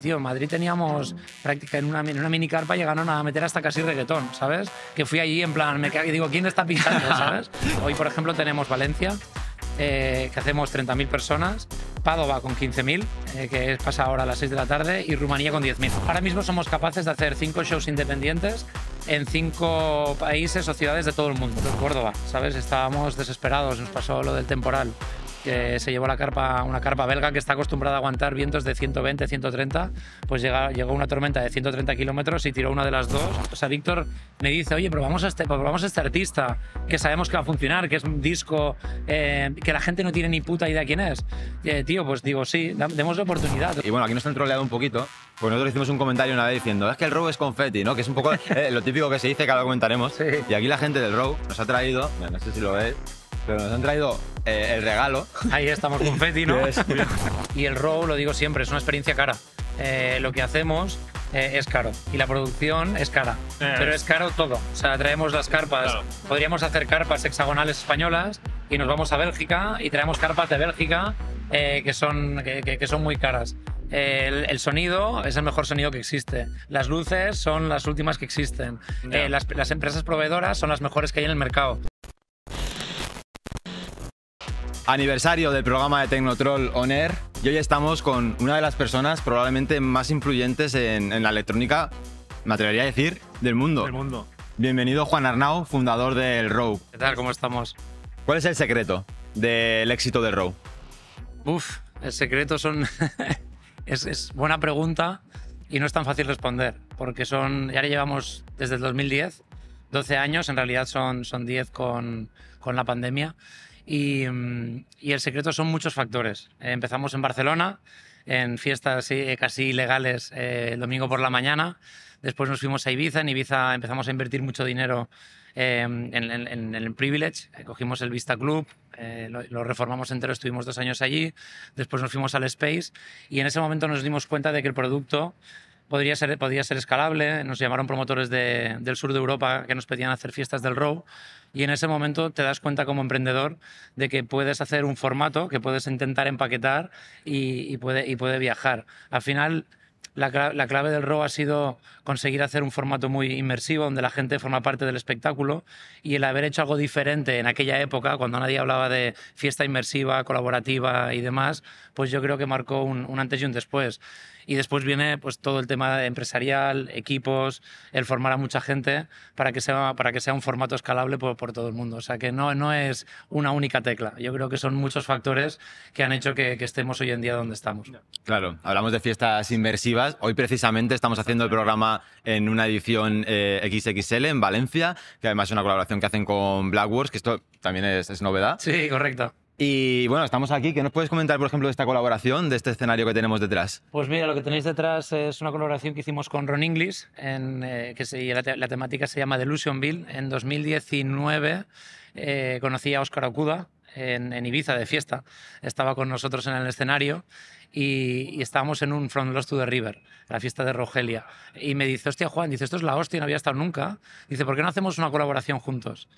Tío, en Madrid teníamos práctica en una, mini-carpa llegaron a meter hasta casi reggaetón, ¿sabes? Que fui allí en plan, me y digo, ¿quién está pintando, sabes? Hoy, por ejemplo, tenemos Valencia, eh, que hacemos 30.000 personas, Padova con 15.000, eh, que pasa ahora a las 6 de la tarde, y Rumanía con 10.000. Ahora mismo somos capaces de hacer 5 shows independientes en 5 países o ciudades de todo el mundo. Córdoba, ¿sabes? Estábamos desesperados, nos pasó lo del temporal que se llevó la carpa, una carpa belga que está acostumbrada a aguantar vientos de 120, 130, pues llega, llegó una tormenta de 130 kilómetros y tiró una de las dos. O sea, Víctor me dice, oye, probamos a este, vamos a este artista, que sabemos que va a funcionar, que es un disco, eh, que la gente no tiene ni puta idea quién es. Eh, tío, pues digo, sí, demos la oportunidad. Y bueno, aquí nos han troleado un poquito, pues nosotros hicimos un comentario una vez diciendo, es que el row es confeti, ¿no? Que es un poco eh, lo típico que se dice, que ahora lo comentaremos. Y aquí la gente del row nos ha traído, no sé si lo ves, pero nos han traído eh, el regalo. Ahí estamos, con Feti, ¿no? y el row, lo digo siempre, es una experiencia cara. Eh, lo que hacemos eh, es caro y la producción es cara. Pero es caro todo. O sea, traemos las carpas. Podríamos hacer carpas hexagonales españolas y nos vamos a Bélgica y traemos carpas de Bélgica que, son, que, son muy caras. El, sonido es el mejor sonido que existe. Las luces son las últimas que existen. las empresas proveedoras son las mejores que hay en el mercado aniversario del programa de Tecnotroll On Air y hoy estamos con una de las personas probablemente más influyentes en, la electrónica, me atrevería a decir, del mundo. Del mundo. Bienvenido Juan Arnau, fundador del Row. ¿Qué tal? ¿Cómo estamos? ¿Cuál es el secreto del éxito de Row? Uf, el secreto son... es, buena pregunta y no es tan fácil responder, porque son, ya llevamos desde el 2010, 12 años, en realidad son, son 10 con, con la pandemia. Mm, y, el secreto son muchos factores. Eh, empezamos en Barcelona, en fiestas eh, casi ilegales eh, el domingo por la mañana. Después nos fuimos a Ibiza. En Ibiza empezamos a invertir mucho dinero em, en, el Privilege. Cogimos el Vista Club, lo, lo, reformamos entero, estuvimos dos años allí. Después nos fuimos al Space y en ese momento nos dimos cuenta de que el producto podría ser, podría ser escalable. Nos llamaron promotores del sur de Europa que nos pedían hacer fiestas del row y en ese momento te das cuenta como emprendedor de que puedes hacer un formato que puedes intentar empaquetar y, puede, y puede viajar. Al final, la, clave del ROW ha sido conseguir hacer un formato muy inmersivo donde la gente forma parte del espectáculo y el haber hecho algo diferente en aquella época, cuando nadie hablaba de fiesta inmersiva, colaborativa y demás, pues yo creo que marcó un, un antes y un después. Y después viene pues, todo el tema empresarial, equipos, el formar a mucha gente para que sea, para que sea un formato escalable por, todo el mundo. O sea que no, no es una única tecla. Yo creo que son muchos factores que han hecho que, estemos hoy en día donde estamos. Claro, hablamos de fiestas inmersivas. Hoy precisamente estamos haciendo el programa en una edición eh, XXL en Valencia, que además es una colaboración que hacen con Blackworks, que esto también es novedad. Sí, correcto. Y bueno, estamos aquí. ¿Qué nos puedes comentar, por ejemplo, de esta colaboración, de este escenario que tenemos detrás? Pues mira, lo que tenéis detrás es una colaboración que hicimos con Ron Inglis, en, eh, que se, la, temática se llama Delusionville. En 2019 eh, conocí a Oscar Okuda, en, Ibiza de fiesta, estaba con nosotros en el escenario y, estábamos en un front Lost to the River, la fiesta de Rogelia. Y me dice, hostia Juan, dice, esto es la hostia, no había estado nunca. Dice, ¿por qué no hacemos una colaboración juntos?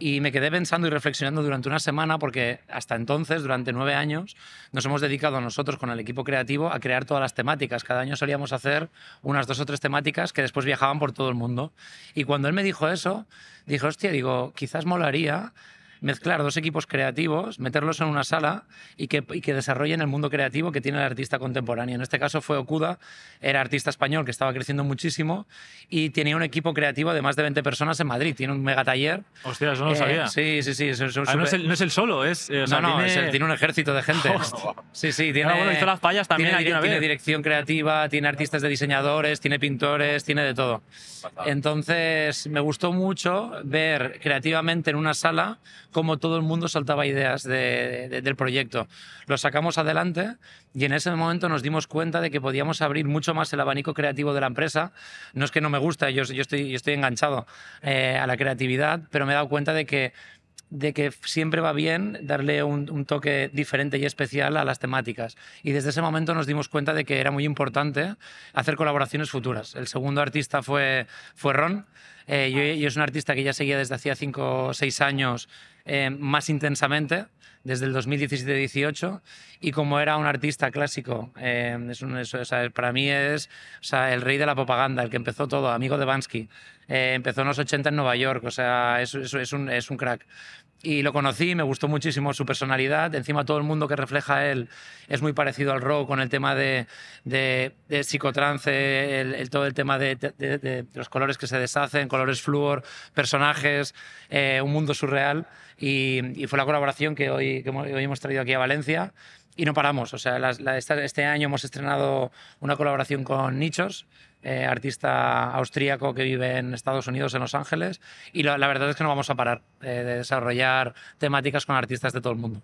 Y me quedé pensando y reflexionando durante una semana porque hasta entonces, durante nueve años, nos hemos dedicado a nosotros con el equipo creativo a crear todas las temáticas. Cada año solíamos hacer unas dos o tres temáticas que después viajaban por todo el mundo. Y cuando él me dijo eso, dije, hostia, digo, quizás molaría mezclar dos equipos creativos, meterlos en una sala y que, desarrollen el mundo creativo que tiene el artista contemporáneo. En este caso fue Okuda, era artista español que estaba creciendo muchísimo y tenía un equipo creativo de más de 20 personas en Madrid. Tiene un mega taller. Hostia, eso no lo eh, sabía. Sí, sí, sí. Ah, no, es el, solo, es. Eh, no, no, tiene... un ejército de gente. sí, sí, ah, tiene. bueno, las fallas también tiene, tiene dirección creativa, tiene artistas de diseñadores, tiene pintores, tiene de todo. Entonces, me gustó mucho ver creativamente en una sala cómo todo el mundo saltaba ideas del proyecto. Lo sacamos adelante y en ese momento nos dimos cuenta de que podíamos abrir mucho más el abanico creativo de la empresa. No es que no me gusta, yo, yo, estoy, estoy enganchado eh, a la creatividad, pero me he dado cuenta de que de que siempre va bien darle un, toque diferente y especial a las temáticas. Y desde ese momento nos dimos cuenta de que era muy importante hacer colaboraciones futuras. El segundo artista fue, Ron. Eh, ...y ah. yo, es un artista que ya seguía desde hacía cinco o seis años eh, más intensamente desde el 2017-18 y como era un artista clásico, eh, para mí es el rey de la propaganda, el que empezó todo, amigo de Bansky. Eh, empezó en los 80 en Nueva York, o sea, es, es un, crack y lo conocí, me gustó muchísimo su personalidad. Encima todo el mundo que refleja él es muy parecido al rock con el tema de, de, psicotrance, el, todo el tema de, los colores que se deshacen, colores flúor, personajes, eh, un mundo surreal. Y, y, fue la colaboración que hoy, que hoy hemos traído aquí a Valencia y no paramos. O sea, este año hemos estrenado una colaboración con Nichos, eh, artista austríaco que vive en Estados Unidos, en Los Ángeles, y la, verdad es que no vamos a parar de desarrollar temáticas con artistas de todo el mundo.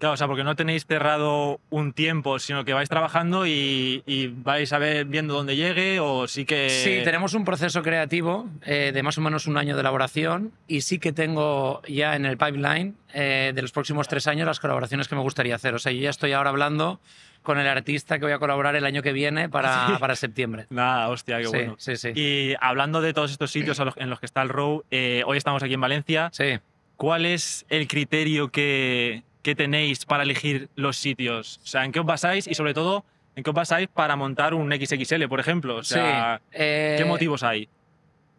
Claro, o sea, porque no tenéis cerrado un tiempo, sino que vais trabajando y, vais a ver viendo dónde llegue o sí que... Sí, tenemos un proceso creativo eh, de más o menos un año de elaboración y sí que tengo ya en el pipeline eh, de los próximos tres años las colaboraciones que me gustaría hacer. O sea, yo ya estoy ahora hablando con el artista que voy a colaborar el año que viene para, para septiembre. Nada, hostia, qué bueno. Sí, sí. Y hablando de todos estos sitios en los que está el Row, eh, hoy estamos aquí en Valencia. Sí. ¿Cuál es el criterio que, Qué tenéis para elegir los sitios? O sea, ¿en qué os basáis? Y sobre todo, ¿en qué os basáis para montar un XXL, por ejemplo? O sea, eh, ¿qué motivos hay?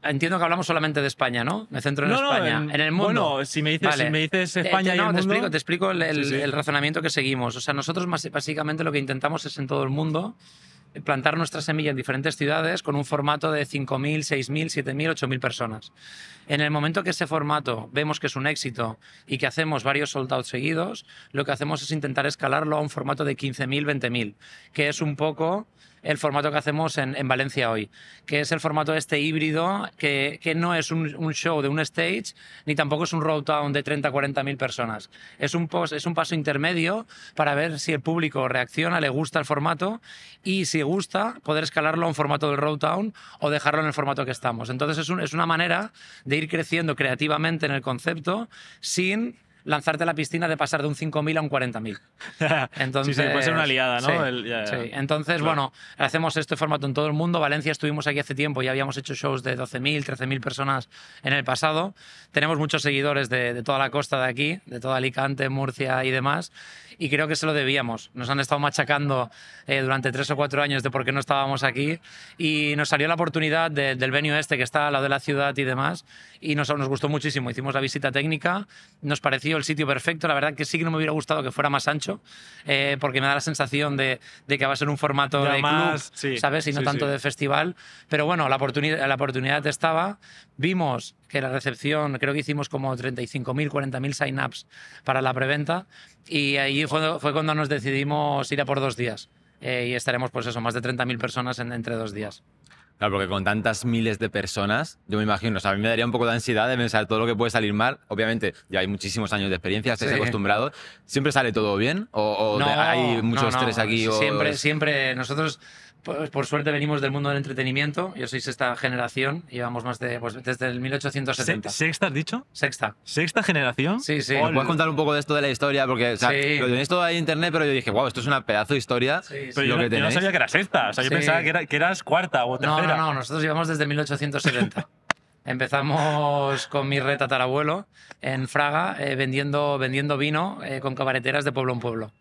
Entiendo que hablamos solamente de España, ¿no? Me centro en España. No, en, en, el mundo. Bueno, si me dices, si me dices eh, España y el te mundo... Explico, te explico el, el, razonamiento que seguimos. O sea, nosotros más, básicamente lo que intentamos es en todo el mundo plantar nuestra semilla en diferentes ciudades con un formato de 5.000, 6.000, 7.000, 8.000 personas. En el momento que ese formato vemos que es un éxito y que hacemos varios soldados seguidos, lo que hacemos es intentar escalarlo a un formato de 15.000, 20.000, que es un poco el formato que hacemos en, Valencia hoy, que es el formato este híbrido, que, no es un, show de un stage, ni tampoco es un road town de 30, 40 mil personas. Es un, es un paso intermedio para ver si el público reacciona, le gusta el formato y si gusta, poder escalarlo a un formato del town o dejarlo en el formato que estamos. Entonces es, es una manera de ir creciendo creativamente en el concepto sin lanzarte a la piscina de pasar de un 5.000 a un 40.000. Entonces, sí, puede ser una liada, ¿no? Sí, Entonces, bueno, hacemos este formato en todo el mundo. Valencia estuvimos aquí hace tiempo, ya habíamos hecho shows de 12.000, 13.000 personas en el pasado. Tenemos muchos seguidores de, de toda la costa de aquí, de toda Alicante, Murcia y demás y creo que se lo debíamos. Nos han estado machacando eh, durante tres o cuatro años de por qué no estábamos aquí y nos salió la oportunidad del venio este que está al lado de la ciudad y demás y nos, nos gustó muchísimo. Hicimos la visita técnica, nos pareció el sitio perfecto. La verdad que sí que no me hubiera gustado que fuera más ancho eh, porque me da la sensación de, que va a ser un formato de club, ¿sabes? Y no tanto de festival. Pero bueno, la, oportunidad, la oportunidad estaba. Vimos que la recepción, creo que hicimos como 35.000, 40.000 sign-ups para la preventa y ahí fue cuando nos decidimos ir a por dos días. Eh, y estaremos, pues eso, más de 30.000 personas entre dos días. Claro, porque con tantas miles de personas, yo me imagino, o sea, a mí me daría un poco de ansiedad de pensar todo lo que puede salir mal. Obviamente, ya hay muchísimos años de experiencia, se acostumbrado. acostumbrado. ¿Siempre sale todo bien? ¿O, o hay mucho no, no. aquí? Siempre, siempre. Nosotros por suerte venimos del mundo del entretenimiento. Yo soy sexta generación. Llevamos más de. Pues, desde el 1870. ¿Sexta has dicho? Sexta. ¿Sexta generación? Sí, sí. ¿Puedes contar un poco de esto de la historia? Porque, lo tenéis todo ahí en internet, pero yo dije, wow, esto es una pedazo de historia. yo, no, sabía que era sexta. O sea, yo pensaba que, eras cuarta o tercera. No, no, Nosotros llevamos desde 1870. Empezamos con mi retatarabuelo en Fraga eh, vendiendo, vendiendo vino eh, con cabareteras de pueblo en pueblo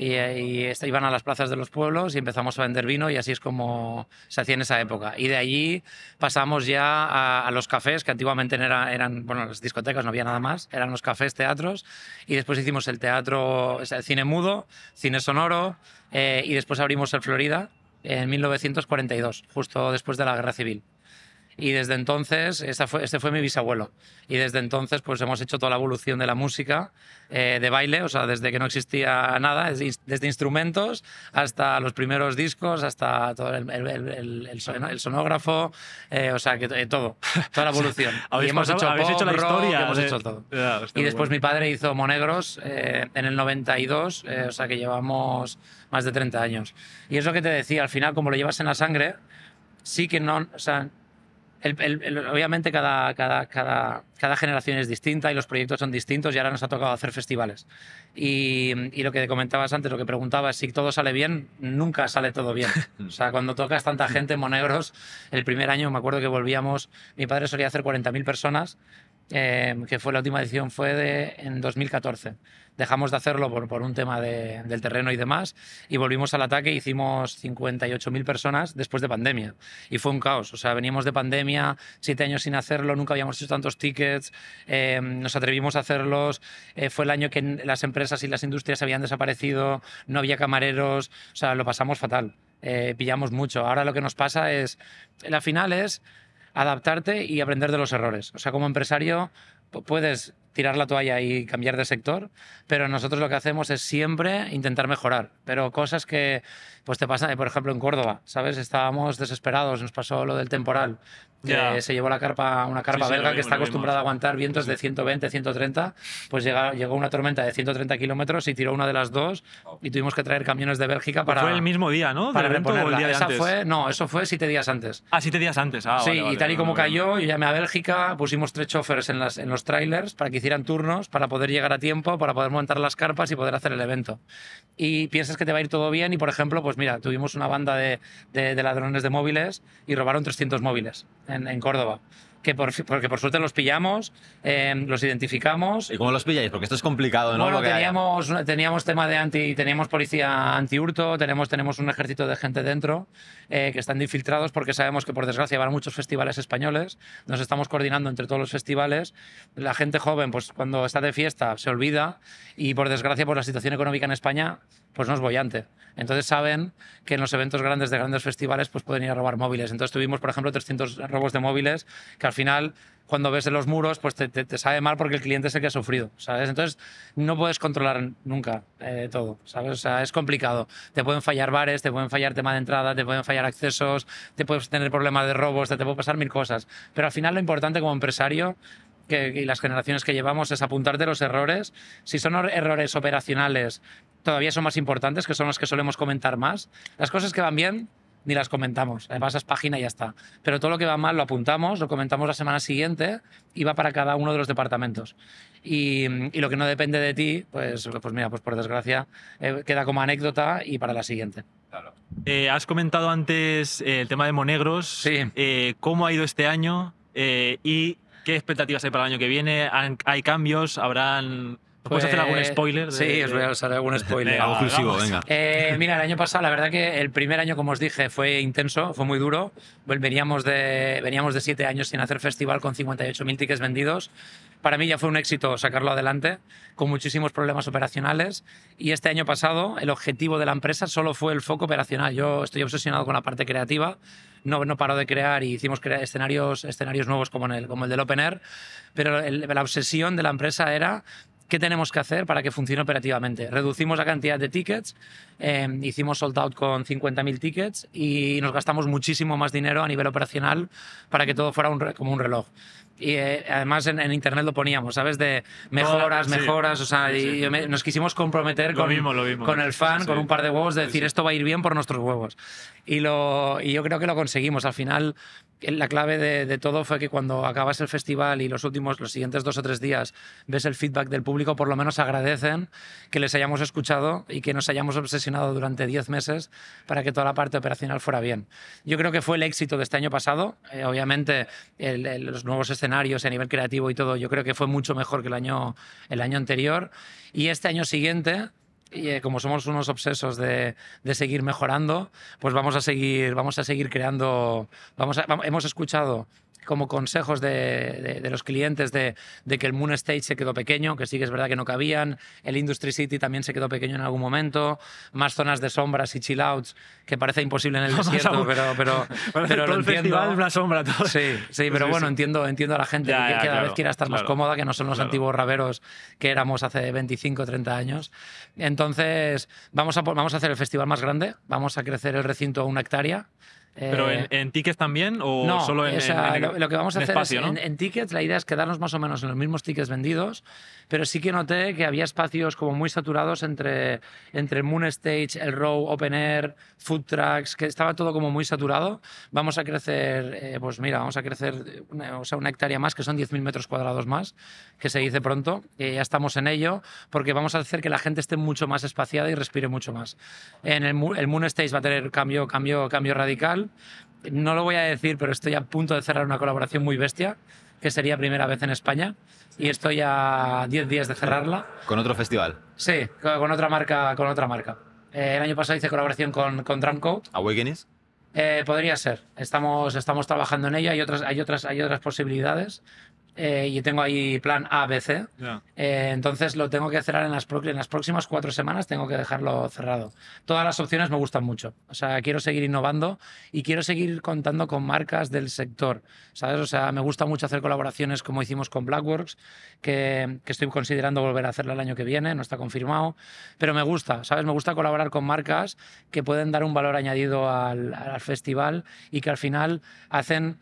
y, eh, iban a las plazas de los pueblos y empezamos a vender vino y así es como se hacía en esa época. Y de allí pasamos ya a, los cafés, que antiguamente eran, bueno, las discotecas no había nada más, eran los cafés, teatros, y después hicimos el teatro, el cine mudo, cine sonoro, eh, y después abrimos el Florida en 1942, justo después de la Guerra Civil. Y desde entonces, esta fue, este fue mi bisabuelo. Y desde entonces, pues hemos hecho toda la evolución de la música, eh, de baile, o sea, desde que no existía nada, desde instrumentos hasta los primeros discos, hasta todo el, el, sonógrafo, eh, o sea, que eh, todo, toda la evolución. y hemos hecho, ¿habéis hecho la historia. Hemos hecho todo. y después mi padre hizo Monegros en el 92, o sea, que llevamos más de 30 años. Y es lo que te decía, al final, como lo llevas en la sangre, sí que no, obviamente cada, cada, cada, generación es distinta y los proyectos son distintos y ahora nos ha tocado hacer festivales. Y, y, lo que comentabas antes, lo que preguntabas, si todo sale bien, nunca sale todo bien. O sea, cuando tocas tanta gente en Monegros, el primer año me acuerdo que volvíamos, mi padre solía hacer 40.000 personas eh, que fue la última edición fue en 2014. Dejamos de hacerlo por, un tema del terreno y demás y volvimos al ataque. Hicimos 58.000 personas después de pandemia y fue un caos. O sea, veníamos de pandemia, siete años sin hacerlo, nunca habíamos hecho tantos tickets, eh, nos atrevimos a hacerlos. Eh, fue el año que las empresas y las industrias habían desaparecido, no había camareros, o sea, lo pasamos fatal. pillamos mucho. Ahora lo que nos pasa es, la final es adaptarte y aprender de los errores. O sea, como empresario puedes tirar la toalla y cambiar de sector, pero nosotros lo que hacemos es siempre intentar mejorar. Pero cosas que pues te pasan, por ejemplo, en Córdoba, ¿sabes? Estábamos desesperados, nos pasó lo del temporal, se llevó la carpa, una carpa belga que está acostumbrada a aguantar vientos de 120, 130, pues llega, llegó una tormenta de 130 kilómetros y tiró una de las dos y tuvimos que traer camiones de Bélgica pues para... Fue el mismo día, ¿no? Para reponerla. El día no, eso fue siete días antes. Ah, siete días antes, ah, Sí, y tal y como cayó, yo llamé a Bélgica, pusimos tres choferes en, las, en los trailers para que hicieran turnos, para poder llegar a tiempo, para poder montar las carpas y poder hacer el evento. Y piensas que te va a ir todo bien y, por ejemplo, pues mira, tuvimos una banda de, de ladrones de móviles y robaron 300 móviles en, Córdoba que por, porque por suerte los pillamos, em, los identificamos. ¿Y cómo los pilláis? Porque esto es complicado, ¿no? Bueno, teníamos, teníamos tema de anti, teníamos policía antihurto, tenemos, tenemos un ejército de gente dentro eh, que están infiltrados porque sabemos que por desgracia van muchos festivales españoles, nos estamos coordinando entre todos los festivales, la gente joven pues cuando está de fiesta se olvida y por desgracia por la situación económica en España pues no es bollante. Entonces saben que en los eventos grandes de grandes festivales pues pueden ir a robar móviles. Entonces tuvimos, por ejemplo, 300 robos de móviles que al final cuando ves en los muros pues te, te, sabe mal porque el cliente es el que ha sufrido, ¿sabes? Entonces no puedes controlar nunca eh, todo, ¿sabes? O es complicado. Te pueden fallar bares, te pueden fallar tema de entrada, te pueden fallar accesos, te puedes tener problemas de robos, te, te pasar mil cosas. Pero al final lo importante como empresario y las generaciones que llevamos es apuntarte los errores. Si son errores operacionales, todavía son más importantes, que son los que solemos comentar más. Las cosas que van bien, ni las comentamos. Pasas página y ya está. Pero todo lo que va mal lo apuntamos, lo comentamos la semana siguiente y va para cada uno de los departamentos. Y, lo que no depende de ti, pues, pues mira, pues por desgracia eh, queda como anécdota y para la siguiente. Claro. Eh, has comentado antes eh, el tema de Monegros. Sí. ¿Cómo ha ido este año? y ¿Qué expectativas hay para el año que viene? ¿Hay cambios? ¿Habrán.? ¿Puedes hacer algún pues, spoiler? sí, os voy a algún spoiler. algo venga. Eh, mira, el año pasado, la verdad que el primer año, como os dije, fue intenso, fue muy duro. Veníamos de, veníamos de siete años sin hacer festival con 58.000 tickets vendidos. Para mí ya fue un éxito sacarlo adelante, con muchísimos problemas operacionales. Y este año pasado, el objetivo de la empresa solo fue el foco operacional. Yo estoy obsesionado con la parte creativa no, paró de crear y hicimos escenarios, escenarios nuevos como, el, como el del Open Air, pero la obsesión de la empresa era ¿qué tenemos que hacer para que funcione operativamente? Reducimos la cantidad de tickets, eh, hicimos sold out con 50.000 tickets y nos gastamos muchísimo más dinero a nivel operacional para que todo fuera un, como un reloj y eh, además en, internet lo poníamos, ¿sabes? De mejoras, mejoras, o sea, nos quisimos comprometer con, con el fan, con un par de huevos, de decir esto va a ir bien por nuestros huevos. Y, lo, y yo creo que lo conseguimos. Al final, eh, la clave de, todo fue que cuando acabas el festival y los últimos, los siguientes dos o tres días ves el feedback del público, por lo menos agradecen que les hayamos escuchado y que nos hayamos obsesionado durante diez meses para que toda la parte operacional fuera bien. Yo creo que fue el éxito de este año pasado. Eh, obviamente, los nuevos escenarios a nivel creativo y todo, yo creo que fue mucho mejor que el año, el año anterior. Y este año siguiente, y eh, como somos unos obsesos de, seguir mejorando, pues vamos a seguir, vamos a seguir creando. hemos escuchado como consejos de, los clientes de, que el Moon Stage se quedó pequeño, que sí que es verdad que no cabían, el Industry City también se quedó pequeño en algún momento, más zonas de sombras y chill outs, que parece imposible en el desierto, pero, pero, pero lo entiendo. es sombra, todo. Sí, pero bueno, entiendo, entiendo a la gente que cada vez quiera estar más cómoda, que no son los antiguos raberos que éramos hace 25 o 30 años. Entonces, vamos vamos a hacer el festival más grande, vamos a crecer el recinto a una hectárea, ¿Pero eh, en, tickets también o no, solo en, lo, que vamos a hacer en, tickets la idea es quedarnos más o menos en los mismos tickets vendidos, pero sí que noté que había espacios como muy saturados entre, entre Moon Stage, el Row, Open Air, Food Trucks, que estaba todo como muy saturado. Vamos a crecer, eh, pues mira, vamos a crecer una, o sea, una hectárea más, que son 10.000 metros cuadrados más, que se dice pronto, que ya estamos en ello, porque vamos a hacer que la gente esté mucho más espaciada y respire mucho más. En el, el Moon Stage va a tener cambio, cambio, cambio radical no lo voy a decir, pero estoy a punto de cerrar una colaboración muy bestia, que sería primera vez en España, y estoy a 10 días de cerrarla. ¿Con otro festival? Sí, con otra marca. Con otra marca. Eh, el año pasado hice colaboración con, con Drumcode. ¿Awakenings? Eh, podría ser. Estamos, estamos trabajando en ella. Hay otras, hay, otras, hay otras posibilidades. Eh, y tengo ahí plan ABC eh, entonces lo tengo que cerrar en las, en las próximas cuatro semanas, tengo que dejarlo cerrado. Todas las opciones me gustan mucho. O sea, quiero seguir innovando y quiero seguir contando con marcas del sector. ¿Sabes? O sea, me gusta mucho hacer colaboraciones como hicimos con Blackworks, que, estoy considerando volver a hacerla el año que viene, no está confirmado. Pero me gusta, ¿sabes? Me gusta colaborar con marcas que pueden dar un valor añadido al, al festival y que al final hacen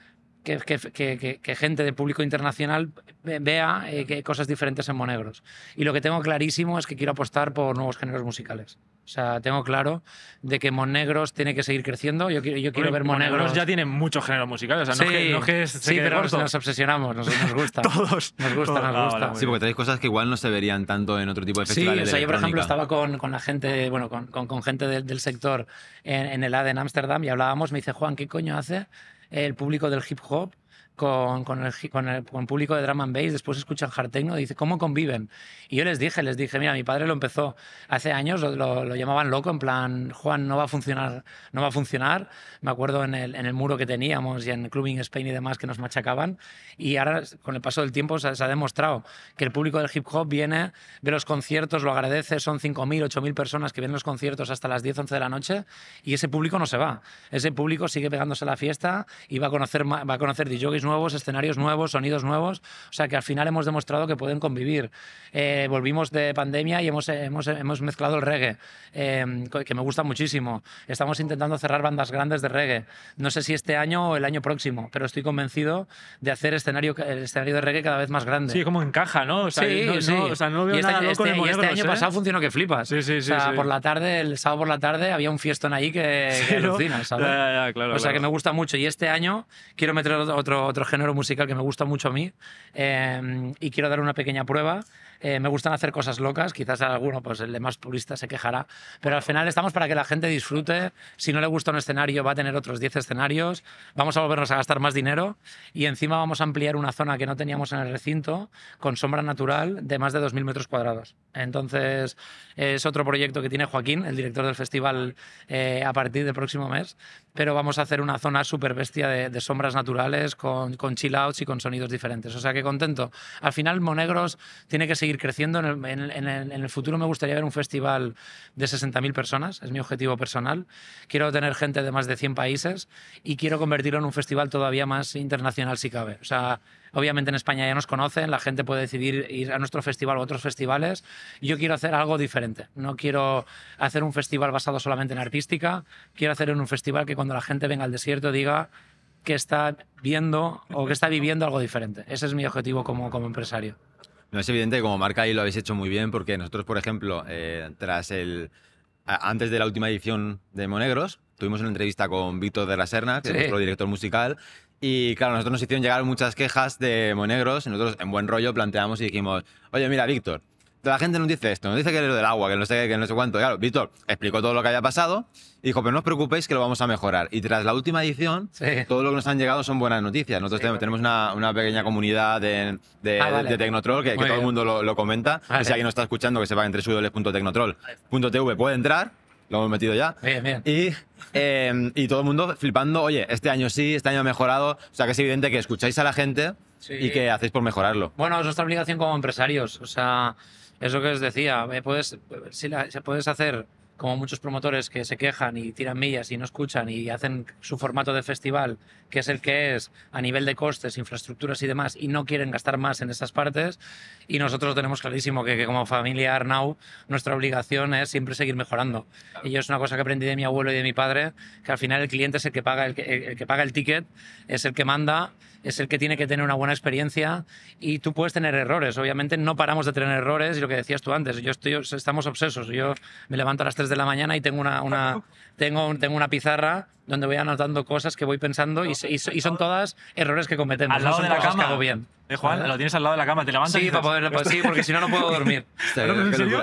que, gente de público internacional vea eh, que cosas diferentes en Monegros. Y lo que tengo clarísimo es que quiero apostar por nuevos géneros musicales. O sea, tengo claro de que Monegros tiene que seguir creciendo. Yo, quiero, yo quiero ver Monegros. ya tiene muchos géneros musicales. O sea, no no que pero nos, obsesionamos, nos, gusta. Todos. Nos gusta, nos ah, gusta. sí, porque tenéis cosas que igual no se verían tanto en otro tipo de festivales. Sí, yo por ejemplo estaba con, con, la gente, bueno, con, con, gente del, sector en, en, el AD en Ámsterdam y hablábamos. Me dice, Juan, ¿qué coño hace? el público del hip hop con, con, el, con, con, público de drum and bass, después escuchan hard techno, dice, ¿cómo conviven? Y yo les dije, les dije, mira, mi padre lo empezó hace años, lo, llamaban loco, en plan, Juan, no va a funcionar, no va a funcionar. Me acuerdo en el, en el, muro que teníamos y en Clubbing Spain y demás que nos machacaban. Y ahora, con el paso del tiempo, se, ha demostrado que el público del hip hop viene, ve los conciertos, lo agradece, son 5.000, 8.000 personas que vienen los conciertos hasta las 10, 11 de la noche y ese público no se va. Ese público sigue pegándose a la fiesta y va a conocer, va a conocer DJs nuevos, escenarios nuevos, sonidos nuevos. O sea que al final hemos demostrado que pueden convivir. Eh, volvimos de pandemia y hemos, hemos, hemos mezclado el reggae, eh, que me gusta muchísimo. Estamos intentando cerrar bandas grandes de reggae. No sé si este año o el año próximo, pero estoy convencido de hacer escenario, el escenario de reggae cada vez más grande. Sí, como encaja, ¿no? sí, sí. o sea, no veo este nada este año pasado funcionó que flipas. o sea, por la tarde, el sábado por la tarde, había un fiestón ahí que, que alucinas, o sea, que me gusta mucho. Y este año quiero meter otro otro género musical que me gusta mucho a mí eh, y quiero dar una pequeña prueba eh, me gustan hacer cosas locas, quizás alguno, pues el de más purista se quejará, pero al final estamos para que la gente disfrute, si no le gusta un escenario va a tener otros 10 escenarios, vamos a volvernos a gastar más dinero y encima vamos a ampliar una zona que no teníamos en el recinto con sombra natural de más de 2.000 metros cuadrados. Entonces es otro proyecto que tiene Joaquín, el director del festival, eh, a partir del próximo mes, pero vamos a hacer una zona súper bestia de, sombras naturales con, con chill outs y con sonidos diferentes. O sea que contento. Al final Monegros tiene que seguir ir creciendo. En el, futuro me gustaría ver un festival de 60.000 personas, es mi objetivo personal. Quiero tener gente de más de 100 países y quiero convertirlo en un festival todavía más internacional si cabe. O sea, obviamente en España ya nos conocen, la gente puede decidir ir a nuestro festival o a otros festivales. Yo quiero hacer algo diferente. No quiero hacer un festival basado solamente en artística, quiero hacer un festival que cuando la gente venga al desierto diga que está viendo o que está viviendo algo diferente. Ese es mi objetivo como, como empresario. No, es evidente como marca ahí lo habéis hecho muy bien porque nosotros, por ejemplo, eh, tras el, antes de la última edición de Monegros, tuvimos una entrevista con Víctor de la Serna, que es nuestro director musical, y claro, nosotros nos hicieron llegar muchas quejas de Monegros, y nosotros en buen rollo planteamos y dijimos, oye, mira, Víctor, la gente nos dice esto, nos dice que es lo del agua, que no sé qué, que no sé cuánto. claro, Víctor explicó todo lo que había pasado y dijo, pero no os preocupéis que lo vamos a mejorar. Y tras la última edición, todo lo que nos han llegado son buenas noticias. Nosotros tenemos una, una, pequeña comunidad de, de, ah, Tecnotroll que, todo el mundo lo, comenta. Si alguien nos está escuchando, que sepa que en www.tecnotroll.tv puede entrar lo hemos metido ya. Bien, bien. Y, em, y, todo el mundo flipando, oye, este año sí, este año ha mejorado. O sea que es evidente que escucháis a la gente y que hacéis por mejorarlo. Bueno, es nuestra obligación como empresarios. O sea, lo que os decía, eh, puedes, puedes hacer como muchos promotores que se quejan y tiran millas y no escuchan y hacen su formato de festival, que es el que es a nivel de costes, infraestructuras y demás, y no quieren gastar más en esas partes. Y nosotros tenemos clarísimo que, como familia Arnau, nuestra obligación es siempre seguir mejorando. Y yo es una cosa que aprendí de mi abuelo y de mi padre, que al final el cliente es el que paga el que paga el ticket, es el que manda es el que tiene que tener una buena experiencia y tú puedes tener errores. Obviamente no paramos de tener errores y lo que decías tú antes, yo estoy, estamos obsesos. Yo me levanto a las 3 de la mañana y tengo una, tengo, tengo una pizarra donde voy anotando cosas que voy pensando y, y, son todas errores que cometemos. Al lado no de la cama. hago bien. Eh, lo tienes al lado de la cama, te levantas. Sí, para poder, pues sí porque si no, no puedo dormir. Sí, ¿En serio?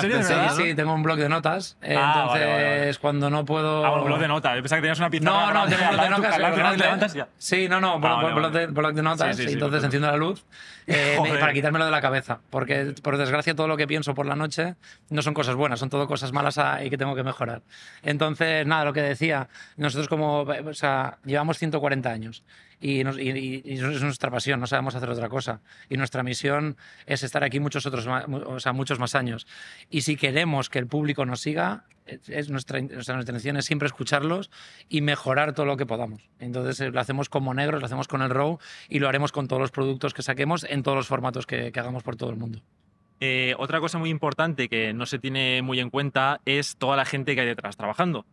Sí, sí, tengo un blog de notas. Ah, entonces, cuando no puedo. Ah, un blog de notas. Yo pensaba que tenías una pizarra. No, no, tengo un blog de notas. Te levantas ya. Sí, no, no, ah, blog, de, de, notas. Sí, sí, entonces enciendo la luz eh, para quitármelo de la cabeza. Porque, por desgracia, todo lo que pienso por la noche no son cosas buenas, son todo cosas malas ah, y que tengo que mejorar. Entonces, nada, lo que decía, nosotros como, o sea, llevamos 140 años y, eso es nuestra pasión, no sabemos hacer otra cosa. Y nuestra misión es estar aquí muchos otros, o muchos más años. Y si queremos que el público nos siga, es nuestra, nuestra intención es siempre escucharlos y mejorar todo lo que podamos. Entonces eh, lo hacemos como negros, lo hacemos con el row y lo haremos con todos los productos que saquemos en todos los formatos que hagamos por todo el mundo. Eh, otra cosa muy importante que no se tiene muy en cuenta es toda la gente que hay detrás trabajando.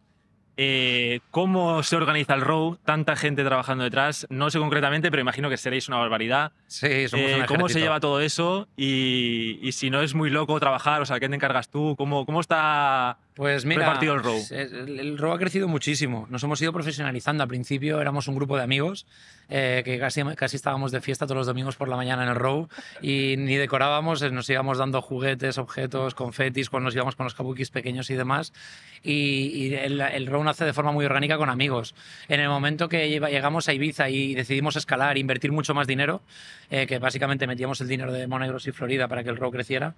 Eh, ¿Cómo se organiza el row? Tanta gente trabajando detrás. No sé concretamente, pero imagino que seréis una barbaridad. Sí, somos eh, un ¿Cómo se lleva todo eso? Y, y, si no es muy loco trabajar, o sea, ¿qué te encargas tú? ¿Cómo, cómo está pues mira, el, row? ha crecido muchísimo. Nos hemos ido profesionalizando. Al principio éramos un grupo de amigos eh, que casi, casi estábamos de fiesta todos los domingos por la mañana en el row y ni decorábamos, eh, nos íbamos dando juguetes, objetos, confetis, cuando nos íbamos con los kabukis pequeños y demás. Y, el, row nace de forma muy orgánica con amigos. En el momento que llegamos a Ibiza y decidimos escalar, invertir mucho más dinero, eh, que básicamente metíamos el dinero de Monegros y Florida para que el row creciera,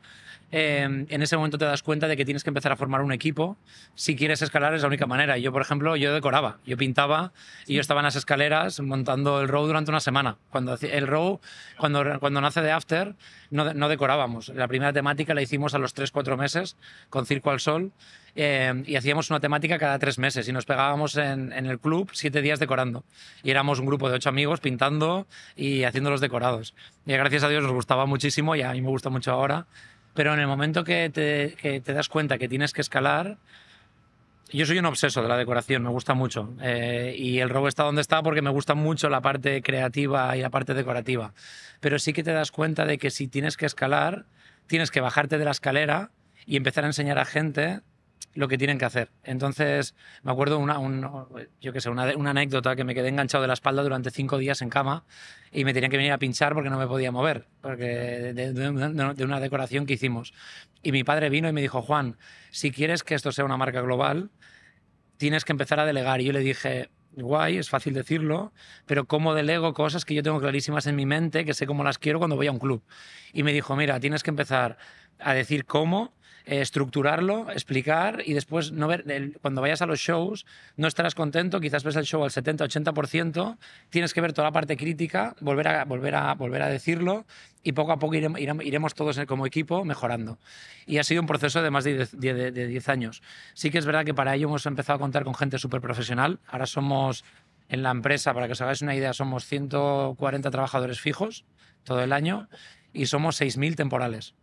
en ese momento te das cuenta de que tienes que empezar a formar un equipo si quieres escalar es la única manera. Yo, por ejemplo, yo decoraba, yo pintaba y yo estaba en las escaleras montando el row durante una semana. Cuando el row, cuando, cuando nace de After, no, no decorábamos. La primera temática la hicimos a los 3-4 meses con Circo al Sol eh, y hacíamos una temática cada tres meses y nos pegábamos en, en, el club siete días decorando. Y éramos un grupo de ocho amigos pintando y haciendo los decorados. Y gracias a Dios nos gustaba muchísimo y a mí me gusta mucho ahora pero en el momento que te, das cuenta que tienes que escalar, yo soy un obseso de la decoración, me gusta mucho. Eh, y el robo está donde está porque me gusta mucho la parte creativa y la parte decorativa. Pero sí que te das cuenta de que si tienes que escalar, tienes que bajarte de la escalera y empezar a enseñar a gente lo que tienen que hacer. Entonces, me acuerdo una, yo que sé, una, anécdota que me quedé enganchado de la espalda durante cinco días en cama y me tenían que venir a pinchar porque no me podía mover, porque de una decoración que hicimos. Y mi padre vino y me dijo, Juan, si quieres que esto sea una marca global, tienes que empezar a delegar. Y yo le dije, guay, es fácil decirlo, pero cómo delego cosas que yo tengo clarísimas en mi mente, que sé cómo las quiero cuando voy a un club. Y me dijo, mira, tienes que empezar a decir cómo eh, estructurarlo, explicar y después no ver, cuando vayas a los shows no estarás contento, quizás ves el show al 70-80%, tienes que ver toda la parte crítica, volver a, volver a, volver a decirlo y poco a poco iremos, iremos todos como equipo mejorando. Y ha sido un proceso de más de 10 años. Sí que es verdad que para ello hemos empezado a contar con gente súper profesional. Ahora somos en la empresa, para que os hagáis una idea, somos 140 trabajadores fijos todo el año y somos 6.000 temporales.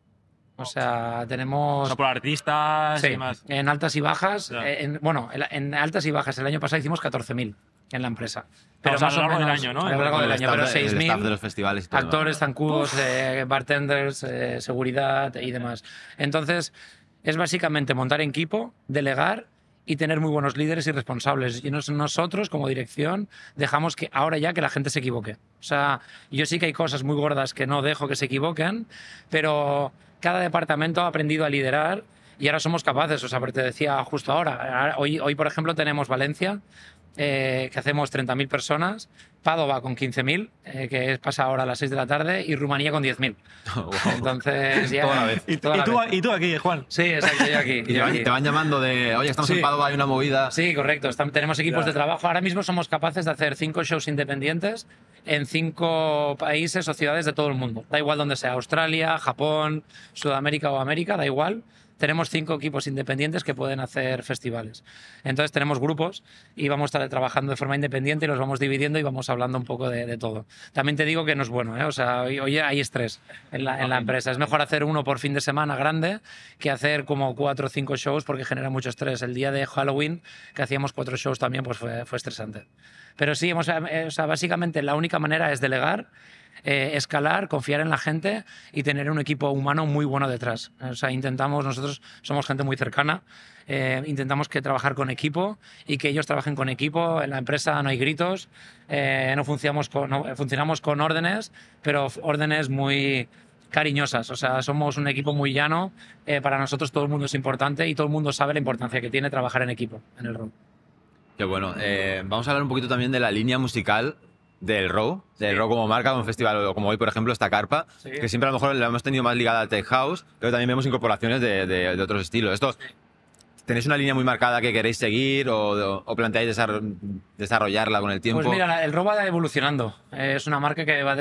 O sea, tenemos. O por artistas y demás. En altas y bajas. Eh, bueno, en altas y bajas. El año pasado hicimos 14.000 en la empresa. Pero o sea, a lo largo del año, ¿no? A lo largo del año, pero 6.000. de los festivales y todo Actores, zancudos, eh, bartenders, eh, seguridad y demás. Entonces, es básicamente montar en equipo, delegar y tener muy buenos líderes y responsables. Y nosotros, como dirección, dejamos que ahora ya que la gente se equivoque. O sea, yo sí que hay cosas muy gordas que no dejo que se equivoquen, pero cada departamento ha aprendido a liderar y ahora somos capaces. O sea, te decía justo ahora, hoy, hoy por ejemplo tenemos Valencia, eh, que hacemos 30.000 personas, Padova con 15.000, eh, que pasa ahora a las 6 de la tarde, y Rumanía con 10.000. Entonces, ya. Y, tú, aquí, Juan. Sí, exacto, yo aquí. y te van llamando de, oye, estamos en Padova, hay una movida. Sí, correcto. tenemos equipos de trabajo. Ahora mismo somos capaces de hacer cinco shows independientes en cinco países o ciudades de todo el mundo. Da igual donde sea, Australia, Japón, Sudamérica o América, da igual tenemos cinco equipos independientes que pueden hacer festivales. Entonces tenemos grupos y vamos trabajando de forma independiente y los vamos dividiendo y vamos hablando un poco de, todo. También te digo que no es bueno, ¿eh? o sea, hoy, hay estrés en la, empresa. Es mejor hacer uno por fin de semana grande que hacer como cuatro o cinco shows porque genera mucho estrés. El día de Halloween, que hacíamos cuatro shows también, pues fue, fue estresante. Pero sí, hemos, eh, o sea, básicamente la única manera es delegar eh, escalar, confiar en la gente y tener un equipo humano muy bueno detrás. O sea, intentamos, nosotros somos gente muy cercana, eh, intentamos que trabajar con equipo y que ellos trabajen con equipo. En la empresa no hay gritos, eh, no, funcionamos con, funcionamos con órdenes, pero órdenes muy cariñosas. O sea, somos un equipo muy llano. para nosotros todo el mundo es importante y todo el mundo sabe la importancia que tiene trabajar en equipo en el rol. Qué bueno. vamos a hablar un poquito también de la línea musical del Row, del Row como marca, un festival como hoy, por ejemplo, esta carpa, que siempre a lo mejor la hemos tenido más ligada al tech house, pero también vemos incorporaciones de, otros estilos. Esto ¿Tenéis una línea muy marcada que queréis seguir o, planteáis desarrollarla con el pues tiempo? Pues mira, el robo va evolucionando. Es una marca que va,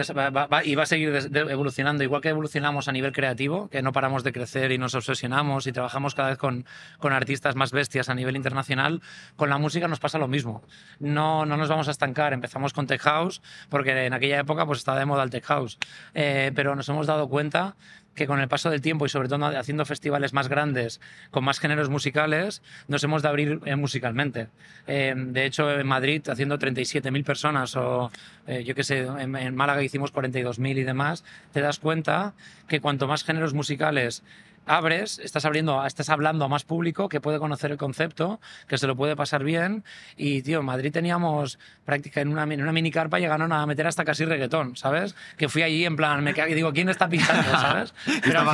y va a seguir evolucionando. Igual que evolucionamos a nivel creativo, que no paramos de crecer y nos obsesionamos y trabajamos cada vez con, artistas más bestias a nivel internacional, con la música nos pasa lo mismo. No, no nos vamos a estancar. Empezamos con Tech House, porque en aquella época pues, estaba de moda el Tech House. Eh, pero nos hemos dado cuenta que con el paso del tiempo y sobre todo haciendo festivales más grandes, con más géneros musicales, nos hemos de abrir eh, musicalmente. Eh, de hecho, en Madrid, haciendo 37.000 personas o eh, yo qué sé, en, en Málaga hicimos 42.000 y demás, te das cuenta que cuanto más géneros musicales abres, estás abriendo, estás hablando a más público que puede conocer el concepto, que se lo puede pasar bien. Y, tío, en Madrid teníamos práctica en una, en una mini carpa llegaron a meter hasta casi reggaetón, ¿sabes? Que fui allí en plan, me y digo, ¿quién está pintando, sabes? Pero al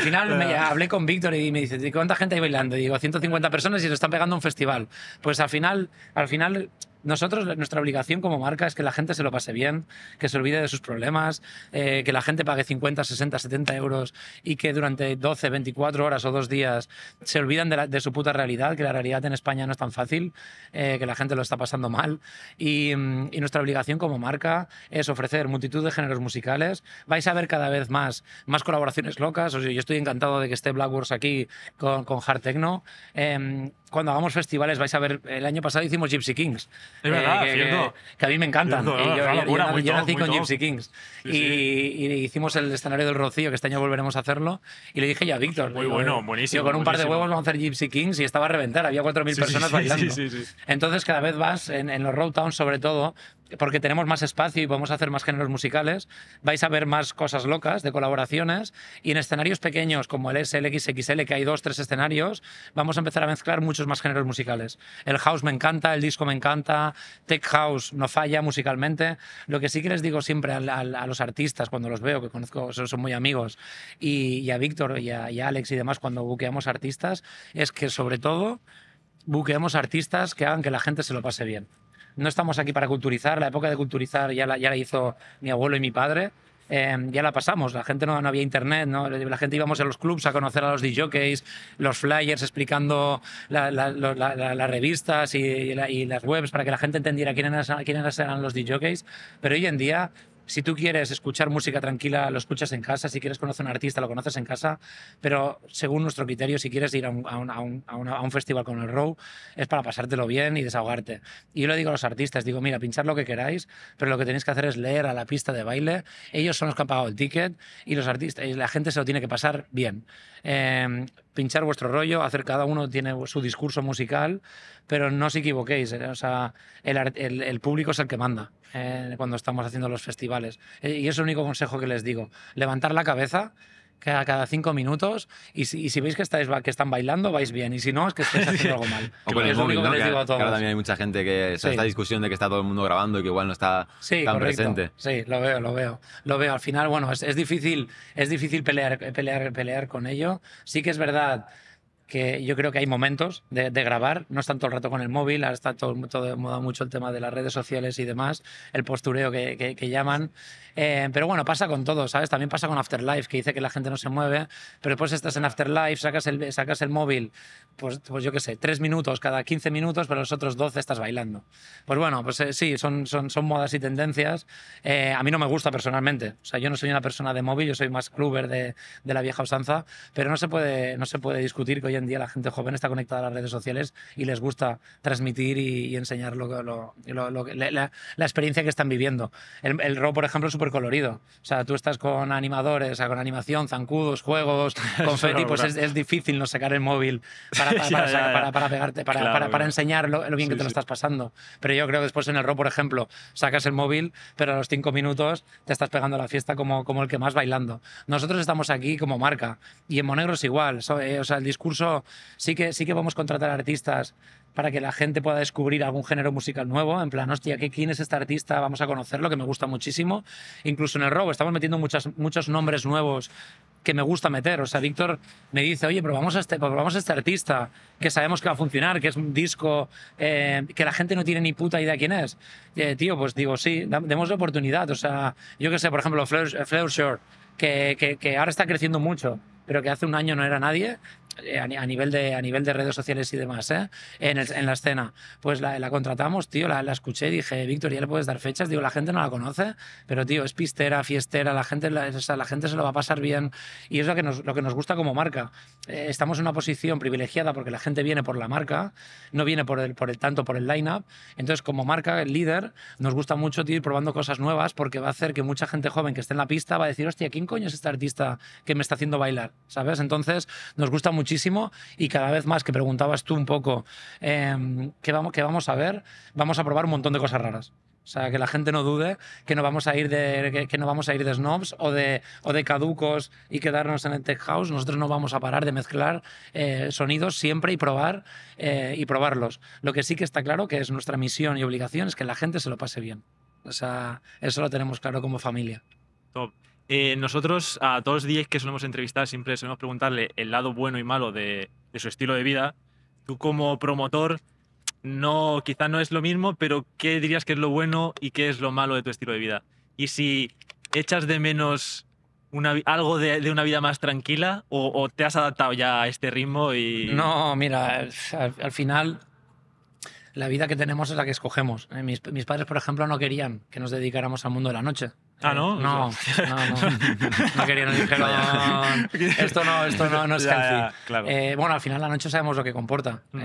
final, sí, hablé con Víctor y me dice, ¿cuánta gente hay bailando? Y digo, 150 personas y se están pegando un festival. Pues al final, al final nosotros, nuestra obligación como marca es que la gente se lo pase bien, que se olvide de sus problemas, eh, que la gente pague 50, 60, 70 euros y que durante 12, 24 horas o dos días se olvidan de, su puta realidad, que la realidad en España no es tan fácil, eh, que la gente lo está pasando mal. Mm, y, nuestra obligación como marca es ofrecer multitud de géneros musicales. Vais a ver cada vez más, más colaboraciones locas. yo estoy encantado de que esté Blackworks aquí con, Hard Techno. Em, cuando hagamos festivales vais a ver, el año pasado hicimos Gypsy Kings. Es verdad, eh, que, a mí me encantan. yo, nací con Gypsy Kings. y, hicimos el escenario del Rocío, que este año volveremos a hacerlo. Y le dije ya a Víctor. Muy bueno, buenísimo. con un par de huevos vamos a hacer Gypsy Kings y estaba a reventar, había 4.000 sí, personas bailando. Entonces cada vez vas, en, en los road towns sobre todo, porque tenemos más espacio y podemos hacer más géneros musicales, vais a ver más cosas locas de colaboraciones y en escenarios pequeños como el SLXXL, que hay dos, tres escenarios, vamos a empezar a mezclar mucho más géneros musicales. El house me encanta, el disco me encanta, tech house no falla musicalmente. Lo que sí que les digo siempre a, los artistas cuando los veo, que conozco, son, muy amigos, y, a Víctor y, a Alex y demás cuando buqueamos artistas, es que sobre todo buqueamos artistas que hagan que la gente se lo pase bien no estamos aquí para culturizar, la época de culturizar ya la hizo mi abuelo y mi padre, Em, ya la pasamos. La gente no, había internet, la gente íbamos a los clubs a conocer a los DJs, los flyers explicando las revistas y, las webs para que la gente entendiera quiénes eran, quiénes eran los DJs. Pero hoy en día si tú quieres escuchar música tranquila, lo escuchas en casa, si quieres conocer a un artista, lo conoces en casa, pero según nuestro criterio, si quieres ir a un, festival con el Row, es para pasártelo bien y desahogarte. Y yo le digo a los artistas, digo, mira, pinchar lo que queráis, pero lo que tenéis que hacer es leer a la pista de baile, ellos son los que han pagado el ticket y los artistas, y la gente se lo tiene que pasar bien. Em, pinchar vuestro rollo, hacer cada uno tiene su discurso musical, pero no os equivoquéis, ¿eh? el, público es el que manda eh, cuando estamos haciendo los festivales. Eh, y es el único consejo que les digo, levantar la cabeza cada, cada cinco minutos y si, veis que, estáis, que están bailando, vais bien y si no, es que estáis haciendo algo mal. o con el móvil, también hay mucha gente que está discusión de que está todo el mundo grabando y que igual no está tan presente. Sí, lo veo, lo veo. Lo veo. Al final, bueno, es, es difícil, es difícil pelear, pelear, pelear con ello. Sí que es verdad que yo creo que hay momentos de, grabar, no es tanto el rato con el móvil, ahora está todo, de moda mucho el tema de las redes sociales y demás, el postureo que, que llaman, eh, pero bueno, pasa con todo, ¿sabes? También pasa con Afterlife, que dice que la gente no se mueve, pero después estás en Afterlife, sacas el, sacas el móvil, pues, pues yo qué sé, tres minutos cada 15 minutos, pero los otros 12 estás bailando. Pues bueno, pues eh, sí, son, son, son modas y tendencias. Eh, a mí no me gusta personalmente, o sea, yo no soy una persona de móvil, yo soy más cluber de, la vieja usanza, pero no se, puede, no se puede discutir que hoy en día la gente joven está conectada a las redes sociales y les gusta transmitir y, enseñar la, experiencia que están viviendo. El, el por ejemplo, es colorido. O sea, tú estás con animadores, con animación, zancudos, juegos, confeti, pues es, difícil no sacar el móvil para, pegarte, para, enseñar lo, bien que te lo estás pasando. Pero yo creo que después en el rock, por ejemplo, sacas el móvil, pero a los cinco minutos te estás pegando a la fiesta como, el que más bailando. Nosotros estamos aquí como marca y en Monegro es igual. Eh, o sea, el discurso, sí que, sí que vamos a contratar artistas para que la gente pueda descubrir algún género musical nuevo, en plan, hostia, ¿qué, ¿quién es este artista? Vamos a conocerlo, que me gusta muchísimo. Incluso en el robo estamos metiendo muchos nombres nuevos que me gusta meter. O sea, Víctor me dice, oye, probamos a este, a este artista que sabemos que va a funcionar, que es un disco eh, que la gente no tiene ni puta idea quién es. Eh, tío, pues digo, sí, demos la oportunidad. O sea, yo qué sé, por ejemplo, flow Shore, que ahora está creciendo mucho pero que hace un año no era nadie, eh, a nivel de, a nivel de redes sociales y demás, ¿eh? en, la escena. Pues la, contratamos, tío, la, la escuché, dije, Víctor, ¿ya le puedes dar fechas? Digo, la gente no la conoce, pero tío, es pistera, fiestera, la gente, la, la gente se lo va a pasar bien y es lo que nos, lo que nos gusta como marca. Eh, estamos en una posición privilegiada porque la gente viene por la marca, no viene por el, por el tanto por el line-up. Entonces, como marca, el líder, nos gusta mucho tío, ir probando cosas nuevas porque va a hacer que mucha gente joven que esté en la pista va a decir, hostia, ¿quién coño es este artista que me está haciendo bailar? ¿sabes? Entonces nos gusta muchísimo y cada vez más que preguntabas tú un poco em, ¿qué, vamos, vamos a ver, vamos a probar un montón de cosas raras. O sea, que la gente no dude que no vamos a ir de, que, no vamos a ir de snobs o de, o de caducos y quedarnos en el tech house. Nosotros no vamos a parar de mezclar eh, sonidos siempre y, probar, eh, y probarlos. Lo que sí que está claro que es nuestra misión y obligación es que la gente se lo pase bien. O sea, eso lo tenemos claro como familia. Top. Eh, nosotros a todos los días que solemos entrevistar siempre solemos preguntarle el lado bueno y malo de, su estilo de vida. Tú como promotor, no, quizá no es lo mismo, pero ¿qué dirías que es lo bueno y qué es lo malo de tu estilo de vida? Y si echas de menos algo de, una vida más tranquila o, te has adaptado ya a este ritmo y... No, mira, al, final la vida que tenemos es la que escogemos. Eh, mis padres, por ejemplo, no querían que nos dedicáramos al mundo de la noche. Ah, ¿no? No, no, no. No quería, dijeron. Esto no, esto no, no es Claro. Eh, bueno, al final la noche sabemos lo que comporta. Mm,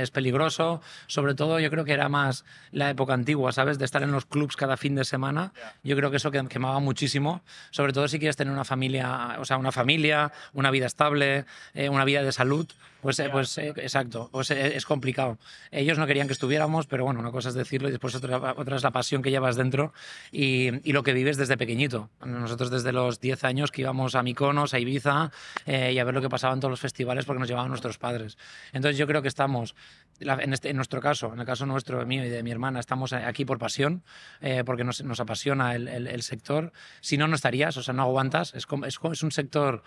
es, peligroso. Sobre todo, yo creo que era más la época antigua, ¿sabes? De estar en los clubs cada fin de semana. Yo creo que eso quemaba muchísimo. Sobre todo si quieres tener una familia, o sea, una familia, una vida estable, eh, una vida de salud. Pues, eh, pues eh, exacto, pues eh, es complicado. Ellos no querían que estuviéramos, pero bueno, una cosa es decirlo y después otra, es la pasión que llevas dentro y, lo que vives desde pequeñito. Nosotros desde los 10 años que íbamos a Miconos, a Ibiza y a ver lo que pasaba en todos los festivales porque nos llevaban nuestros padres. Entonces yo creo que estamos, este, en, nuestro caso, en el caso nuestro, mío y de mi hermana, estamos aquí por pasión, porque nos, apasiona el, sector. Si no, no estarías, o sea, no aguantas. Es, es un sector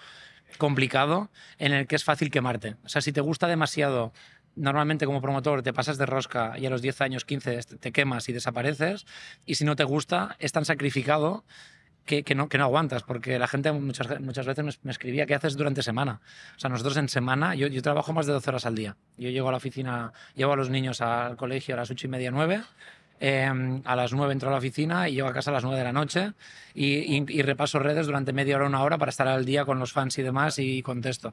complicado en el que es fácil quemarte. O sea, si te gusta demasiado, normalmente como promotor te pasas de rosca y a los 10 años, 15, este, te quemas y desapareces. Y si no te gusta, es tan sacrificado que, no, que no aguantas, porque la gente muchas, muchas veces me, escribía, ¿qué haces durante semana? O sea, nosotros en semana, yo, yo trabajo más de 12 horas al día. Yo llego a la oficina, llevo a los niños al colegio a las 8 y media, 9 Em, a las 9 entro a la oficina y llego a casa a las 9 de la noche y, repaso redes durante media hora, una hora para estar al día con los fans y demás y contesto.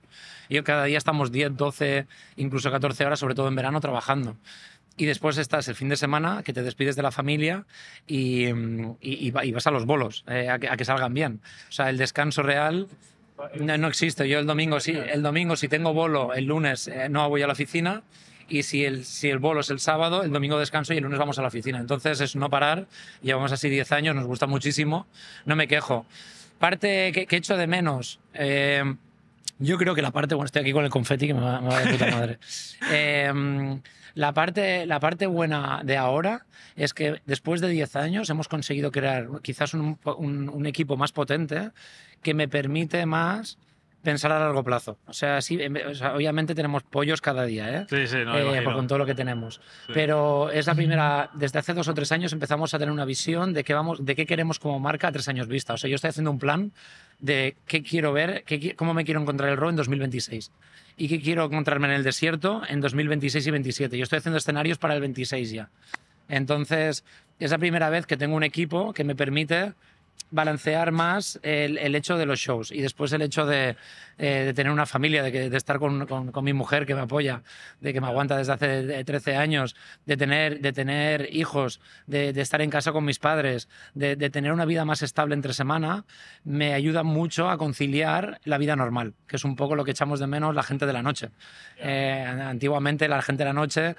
Yo cada día estamos 10, 12, incluso 14 horas, sobre todo en verano, trabajando. Y después estás el fin de semana, que te despides de la familia y, em, vas a los bolos, eh, a, que, salgan bien. O sea, el descanso real no, existe. Yo el domingo sí, el domingo si tengo bolo, el lunes eh, no voy a la oficina y si el, si el bolo es el sábado, el domingo descanso y el lunes vamos a la oficina. Entonces es no parar, llevamos así 10 años, nos gusta muchísimo, no me quejo. Parte que, que echo de menos, eh, yo creo que la parte, bueno, estoy aquí con el confeti que me va, puta madre. Em, la, parte, la parte buena de ahora es que después de 10 años hemos conseguido crear quizás un equipo más potente que me permite más pensar a largo plazo. O sea, sí, obviamente tenemos pollos cada día, ¿eh? Sí, sí, no, eh, con todo lo que tenemos. Pero es la primera, desde hace dos o tres años empezamos a tener una visión de qué, vamos, de qué queremos como marca a tres años vista. O sea, yo estoy haciendo un plan de qué quiero ver, cómo me quiero encontrar el RO en 2026 y qué quiero encontrarme en el desierto en 2026 y 2027. Yo estoy haciendo escenarios para el 26 ya. Entonces, es la primera vez que tengo un equipo que me permite balancear más el, el, hecho de los shows y después el hecho de, eh, de tener una familia, de, de estar con, con, con, mi mujer que me apoya, de que me aguanta desde hace 13 eh, años, de tener, de tener hijos, de, de estar en casa con mis padres, de, tener una vida más estable entre semana, me ayuda mucho a conciliar la vida normal, que es un poco lo que echamos de menos la gente de la noche. Eh, antiguamente la gente de la noche,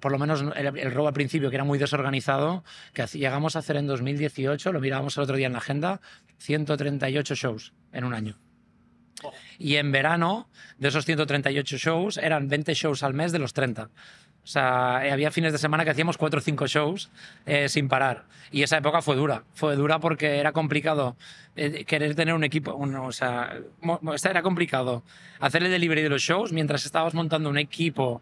por lo menos el, el robo al principio, que era muy desorganizado, que llegamos a hacer en 2018, lo mirábamos a otro día en la agenda, 138 shows en un año. Y en verano, de esos 138 shows, eran 20 shows al mes de los 30. O sea, eh, había fines de semana que hacíamos 4 o 5 shows eh, sin parar. Y esa época fue dura. Fue dura porque era complicado eh, querer tener un equipo. Uno, o sea, era complicado hacer el delivery de los shows mientras estabas montando un equipo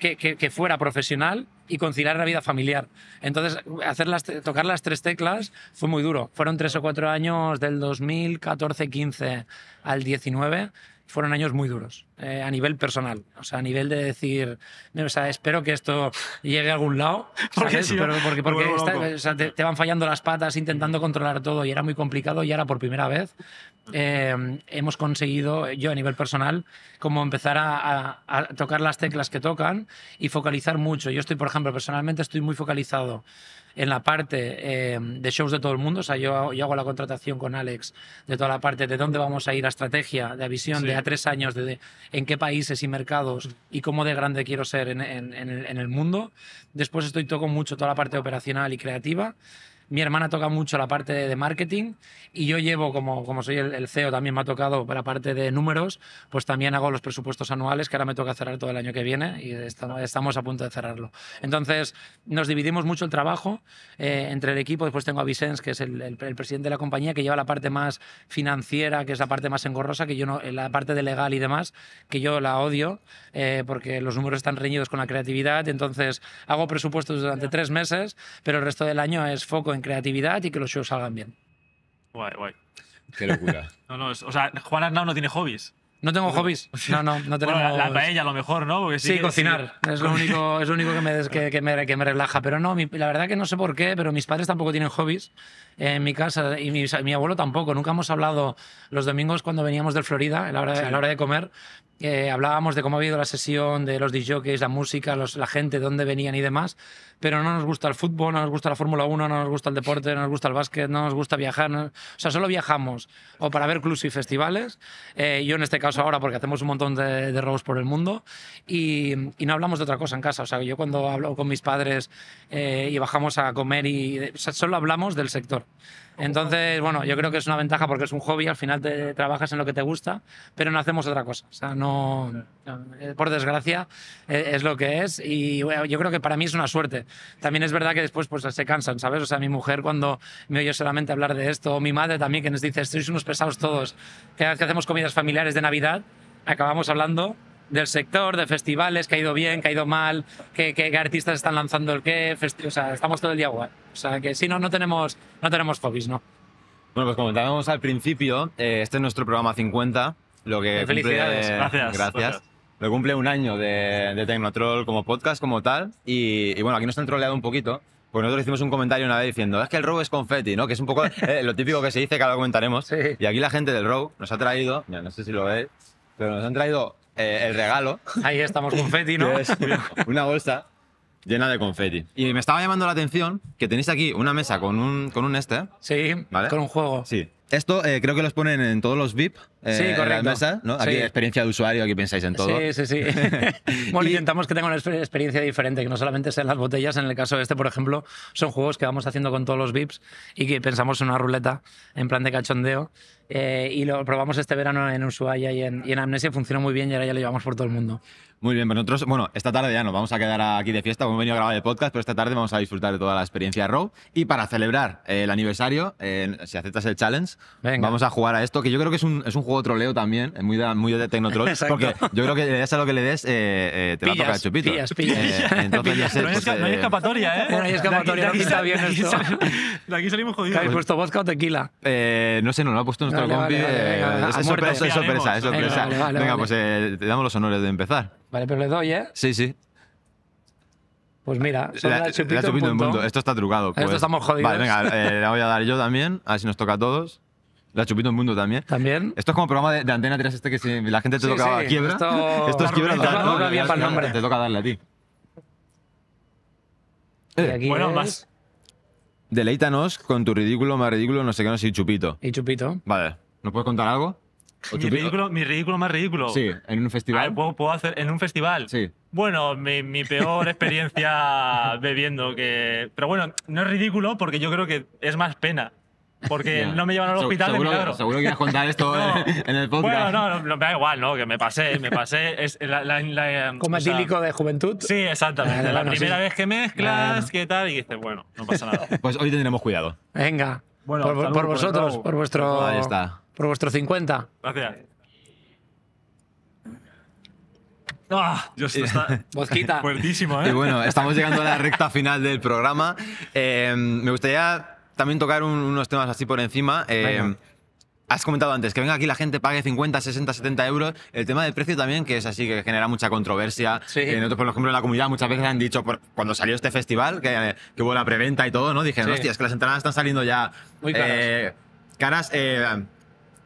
que, fuera profesional y conciliar la vida familiar. Entonces, hacerlas, tocar las tres teclas fue muy duro. Fueron tres o cuatro años del 2014-15 al 19 fueron años muy duros eh, a nivel personal. O sea, a nivel de decir, espero que esto llegue a algún lado. Porque, porque, te, van fallando las patas intentando mm. controlar todo y era muy complicado. Y ahora por primera vez eh, hemos conseguido, yo a nivel personal, como empezar a, tocar las teclas que tocan y focalizar mucho. Yo estoy, por ejemplo, personalmente estoy muy focalizado en la parte eh, de shows de todo el mundo. O sea, yo, hago la contratación con Alex de toda la parte de dónde vamos a ir, a estrategia, de visión de a tres años, de, en qué países y mercados y cómo de grande quiero ser en, el, mundo. Después estoy toco mucho toda la parte operacional y creativa. Mi hermana toca mucho la parte de, marketing y yo llevo, como, como soy el, CEO, también me ha tocado la parte de números, pues también hago los presupuestos anuales que ahora me toca cerrar todo el año que viene y estamos, estamos a punto de cerrarlo. Entonces, nos dividimos mucho el trabajo eh, entre el equipo. Después tengo a Vicens, que es el, presidente de la compañía, que lleva la parte más financiera, que es la parte más engorrosa, que yo no, la parte de legal y demás, que yo la odio eh, porque los números están reñidos con la creatividad. Entonces, hago presupuestos durante tres meses, pero el resto del año es foco en creatividad y que los shows salgan bien. Guay, guay. Qué locura. no, no, o sea, Juan Arnau no tiene hobbies. No tengo hobbies. No, no, no tengo Bueno, la, paella a lo mejor, ¿no? sí, cocinar. Es, lo único, es lo único que me, que, me, que me relaja. Pero no, la verdad que no sé por qué, pero mis padres tampoco tienen hobbies en mi casa y mi, abuelo tampoco. Nunca hemos hablado los domingos cuando veníamos del Florida, a la hora de, comer. Eh, hablábamos de cómo ha habido la sesión, de los DJs, la música, los, la gente, dónde venían y demás, pero no nos gusta el fútbol, no nos gusta la Fórmula 1, no nos gusta el deporte, no nos gusta el básquet, no nos gusta viajar, o sea, solo viajamos o para ver clubs y festivales, eh, yo en este caso ahora porque hacemos un montón de, de robos por el mundo y, no hablamos de otra cosa en casa, o sea, yo cuando hablo con mis padres eh, y bajamos a comer y solo hablamos del sector. Entonces, bueno, yo creo que es una ventaja porque es un hobby, al final te trabajas en lo que te gusta, pero no hacemos otra cosa. O sea, no, eh, por desgracia, eh, es lo que es y yo creo que para mí es una suerte. También es verdad que después pues se cansan, ¿sabes? O sea, mi mujer cuando me oye solamente hablar de esto, o mi madre también que nos dice, sois unos pesados todos, cada vez que hacemos comidas familiares de Navidad, acabamos hablando del sector, de festivales, que ha ido bien, que ha ido mal, qué, artistas están lanzando el qué, o sea, estamos todo el día igual. O sea, que si no, no tenemos, no tenemos ¿no? Bueno, pues comentábamos al principio, eh, este es nuestro programa 50, lo que... Felicidades, gracias. Gracias. Lo cumple un año de, de Tecnotroll como podcast, como tal, y, bueno, aquí nos han troleado un poquito, pues nosotros hicimos un comentario una vez diciendo, es que el row es confeti, ¿no? Que es un poco eh, lo típico que se dice, que ahora lo comentaremos. Y aquí la gente del row nos ha traído, ya no sé si lo veis, pero nos han traído eh, el regalo. Ahí estamos, confeti, ¿no? una bolsa llena de confeti. Y me estaba llamando la atención que tenéis aquí una mesa con un, con un este. Sí, con un juego. Sí. Esto eh, creo que los ponen en todos los VIP. Eh, sí, correcto. Aquí experiencia de usuario, aquí pensáis en todo. Sí, sí, sí. bueno, intentamos que tenga una experiencia diferente, que no solamente sean las botellas. En el caso de este, por ejemplo, son juegos que vamos haciendo con todos los VIPs y que pensamos en una ruleta en plan de cachondeo eh, y lo probamos este verano en Ushuaia y en, y Amnesia, funcionó muy bien y ahora ya lo llevamos por todo el mundo. Muy bien, pues nosotros, bueno, esta tarde ya nos vamos a quedar aquí de fiesta, hemos venido a grabar el podcast, pero esta tarde vamos a disfrutar de toda la experiencia row Y para celebrar eh, el aniversario, si aceptas el challenge, vamos a jugar a esto, que yo creo que es un, es un juego troleo también, muy de, muy de Tecnotroll, porque yo creo que le des a lo que le des, eh, te va a tocar chupito. Pillas, pillas. entonces, no, hay pues, escapatoria, ¿eh? No hay escapatoria, de aquí, está bien de De aquí salimos jodidos. ¿Habéis puesto vodka o tequila? no sé, no lo ha puesto es, sorpresa, es sorpresa, Venga, pues eh, te damos los honores de empezar. Vale, pero le doy, ¿eh? Sí, sí. Pues mira, la, chupito, la Esto está trucado. Esto pues. estamos jodidos. Vale, venga, eh, le voy a dar yo también, a ver si nos toca a todos. La Chupito en Mundo también. También. Esto es como programa de, Antena tienes este que si la gente te toca quiebra. Esto, es quiebra. para el nombre. Te toca darle a ti. bueno, más deleítanos con tu ridículo, más ridículo, no sé qué, no sé, y chupito. ¿Y Chupito? Vale. ¿Nos puedes contar algo? Mi ridículo, mi ridículo más ridículo. Sí, en un festival. ¿puedo, hacer en un festival? Sí. Bueno, mi, mi peor experiencia bebiendo que... Pero bueno, no es ridículo porque yo creo que es más pena. Porque no me llevan al hospital seguro, de milagro. Seguro que ibas a contar esto en el podcast. Bueno, no, no, me da igual, ¿no? Que me pasé, me pasé. Es la, Como de juventud. Sí, exactamente. la primera vez que mezclas, ¿qué tal? Y dices, bueno, no pasa nada. Pues hoy tendremos cuidado. Venga. por, vosotros, por vuestro. Ahí está. Por vuestro 50. Gracias. Ah, ah Dios, Fuertísimo, ¿eh? Y bueno, estamos llegando a la recta final del programa. Eh, me gustaría también tocar unos temas así por encima. Eh, has comentado antes que venga aquí la gente, pague 50, 60, 70 euros. El tema del precio también, que es así, que genera mucha controversia. Eh, nosotros, por ejemplo, en la comunidad muchas veces han dicho, cuando salió este festival, que, que, hubo la preventa y todo, ¿no? Dijeron, sí. hostia, es que las entradas están saliendo ya Muy caras, eh,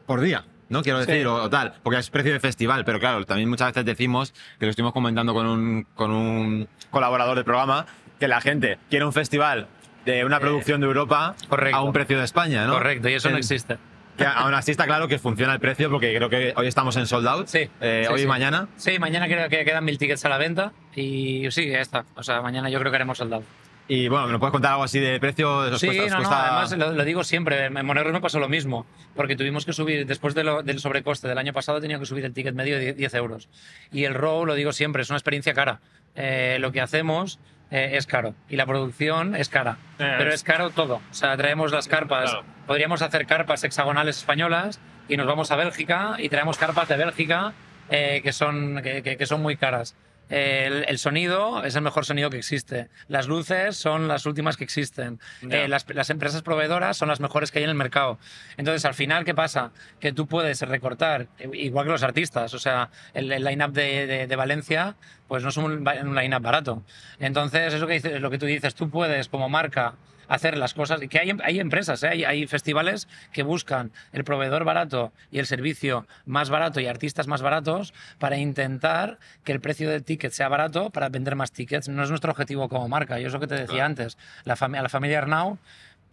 por día. ¿no? Quiero decir, o, tal, porque es precio de festival, pero claro, también muchas veces decimos, que lo estuvimos comentando con un, con un colaborador del programa, que la gente quiere un festival de una eh, producción de Europa a un precio de España, ¿no? Correcto, y eso no existe. Que aún así está claro que funciona el precio porque creo que hoy estamos en sold out. Sí. Eh, hoy y mañana. Sí, mañana creo que quedan mil tickets a la venta y sí, ya está. O sea, mañana yo creo que haremos sold out. Y bueno, ¿me puedes contar algo así de precio? sí, además lo, digo siempre, en Moneros me pasó lo mismo, porque tuvimos que subir, después del sobrecoste del año pasado, tenía que subir el ticket medio de 10 euros. Y el ROW, lo digo siempre, es una experiencia cara. Eh, lo que hacemos eh, es caro y la producción es cara. Eh, pero es caro todo. O sea, traemos las carpas. Podríamos hacer carpas hexagonales españolas y nos vamos a Bélgica y traemos carpas de Bélgica eh, que, son, que son muy caras. El, sonido es el mejor sonido que existe. Las luces son las últimas que existen. Eh, las, empresas proveedoras son las mejores que hay en el mercado. Entonces, al final, ¿qué pasa? Que tú puedes recortar, eh, igual que los artistas. O sea, el, el line-up de, Valencia, pues no es un, line-up barato. Entonces, eso que, lo que tú dices, tú puedes, como marca, hacer las cosas. Que hay, empresas, ¿eh? hay, festivales que buscan el proveedor barato y el servicio más barato y artistas más baratos para intentar que el precio del ticket sea barato para vender más tickets. No es nuestro objetivo como marca. Yo es lo que te decía antes. a la familia Arnau,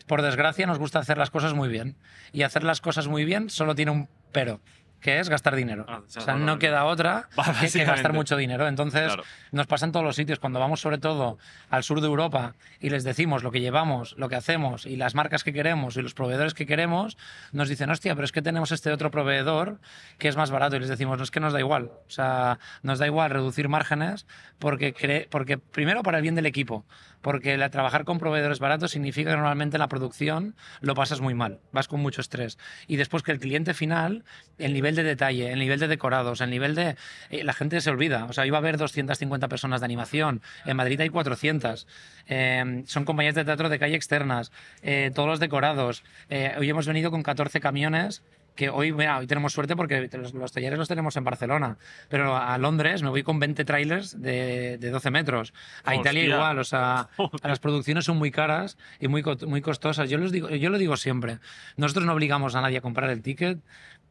por desgracia, nos gusta hacer las cosas muy bien. Y hacer las cosas muy bien solo tiene un pero que es gastar dinero. Ah, o sea, no queda otra que, gastar mucho dinero. Entonces, nos pasa en todos los sitios. Cuando vamos sobre todo al sur de Europa y les decimos lo que llevamos, lo que hacemos y las marcas que queremos y los proveedores que queremos, nos dicen, hostia, pero es que tenemos este otro proveedor que es más barato. Y les decimos, no, es que nos da igual. O sea, nos da igual reducir márgenes porque, porque primero para el bien del equipo, porque trabajar con proveedores baratos significa que normalmente en la producción lo pasas muy mal, vas con mucho estrés. Y después que el cliente final, el nivel de detalle, el nivel de decorados, el nivel de... Eh, la gente se olvida. O sea, iba a haber 250 personas de animación. En Madrid hay 400. Em, son compañías de teatro de calle externas. Eh, todos los decorados. Eh, hoy hemos venido con 14 camiones que hoy, mira, hoy tenemos suerte porque los, talleres los tenemos en Barcelona, pero a Londres me voy con 20 trailers de, 12 metros. A Italia igual, o sea, las producciones son muy caras y muy, muy costosas. Yo, los digo, yo lo digo siempre, nosotros no obligamos a nadie a comprar el ticket,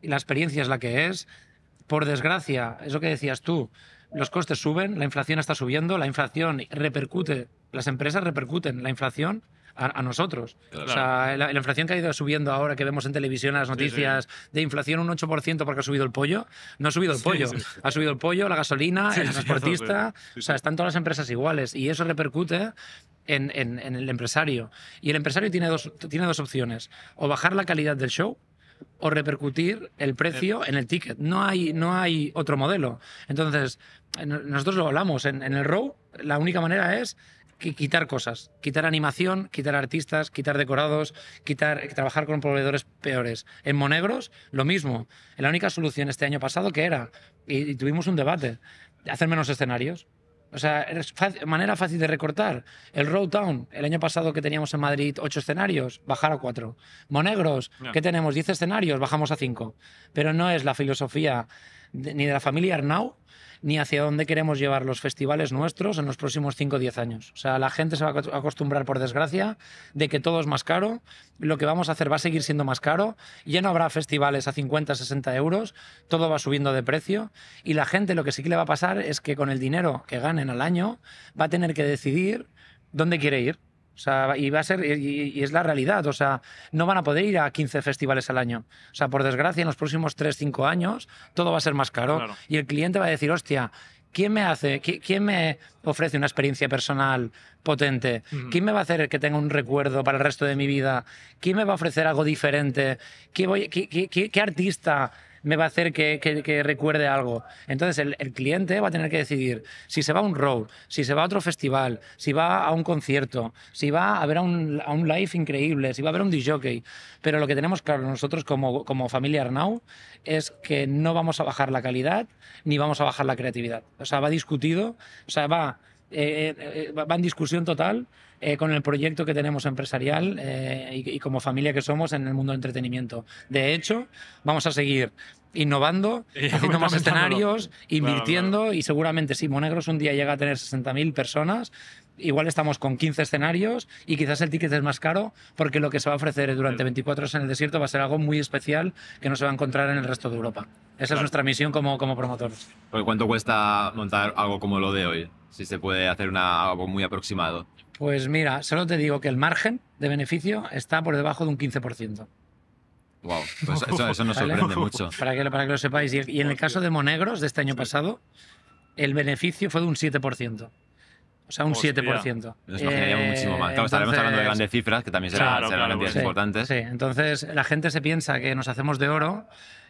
y la experiencia es la que es. Por desgracia, es lo que decías tú, los costes suben, la inflación está subiendo, la inflación repercute, las empresas repercuten la inflación a, nosotros. O sea, la, inflación que ha ido subiendo ahora, que vemos en televisión las noticias de inflación un 8% porque ha subido el pollo, no ha subido el pollo, ha subido el pollo, la gasolina, el transportista, o sea, están todas las empresas iguales y eso repercute en, en el empresario. Y el empresario tiene dos, tiene dos opciones, o bajar la calidad del show, o repercutir el precio eh. en el ticket. No hay, no hay otro modelo. Entonces, nosotros lo hablamos. En, el row, la única manera es quitar cosas, quitar animación, quitar artistas, quitar decorados, quitar trabajar con proveedores peores. En Monegros, lo mismo. La única solución este año pasado que era, y tuvimos un debate, hacer menos escenarios. O sea, es manera fácil de recortar. El Road Town, el año pasado que teníamos en Madrid ocho escenarios, bajar a cuatro. Monegros, ¿qué que tenemos? Diez escenarios, bajamos a cinco. Pero no es la filosofía ni de la familia Arnau, ni hacia dónde queremos llevar los festivales nuestros en los próximos 5 o 10 años. O sea, la gente se va a acostumbrar, por desgracia, de que todo es más caro, lo que vamos a hacer va a seguir siendo más caro, ya no habrá festivales a 50, 60 euros, todo va subiendo de precio y la gente lo que sí que le va a pasar es que con el dinero que ganen al año va a tener que decidir dónde quiere ir y va a ser, es la realidad, o sea, no van a poder ir a 15 festivales al año. O sea, por desgracia, en los próximos 3, 5 años, todo va a ser más caro. Y el cliente va a decir, hostia, ¿quién me hace, quién me ofrece una experiencia personal potente? ¿Quién me va a hacer que tenga un recuerdo para el resto de mi vida? ¿Quién me va a ofrecer algo diferente? qué artista me va a hacer que, recuerde algo. Entonces el, cliente va a tener que decidir si se va a un road, si se va a otro festival, si va a un concierto, si va a ver a un, live increíble, si va a ver un DJ. Pero lo que tenemos claro nosotros como, como familia Arnau es que no vamos a bajar la calidad ni vamos a bajar la creatividad. O sea, va discutido, o sea, va eh, eh, eh, va en discusión total con el proyecto que tenemos empresarial y, como familia que somos en el mundo del entretenimiento. De hecho, vamos a seguir innovando, haciendo más escenarios, invirtiendo y seguramente si Monegros un día llega a tener 60.000 personas, igual estamos con 15 escenarios y quizás el ticket es más caro porque lo que se va a ofrecer durante 24 horas en el desierto va a ser algo muy especial que no se va a encontrar en el resto de Europa. Esa es nuestra misión como, como promotores. ¿Cuánto cuesta montar algo como lo de hoy? si se puede hacer una, algo muy aproximado. Pues mira, solo te digo que el margen de beneficio está por debajo de un 15%. Wow, pues eso, eso nos sorprende mucho. Para que, lo sepáis. Y, en el caso de Monegros de este año pasado, el beneficio fue de un 7%. O sea, un 7%. Nos imaginaríamos eh, muchísimo más. estaremos hablando de grandes cifras, que también serán, serán importantes. Sí, entonces la gente se piensa que nos hacemos de oro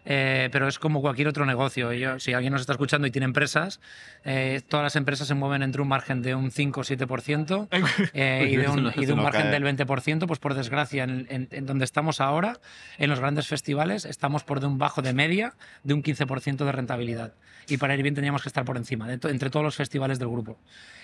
eh, pero es como cualquier otro negocio. si alguien nos está escuchando y tiene empresas, eh, todas las empresas se mueven entre un margen de un 5 o 7% eh, y de un, y de un margen del 20%, pues por desgracia, en, donde estamos ahora, en los grandes festivales, estamos por de un bajo de media de un 15% de rentabilidad. Y para ir bien teníamos que estar por encima, entre todos los festivales del grupo.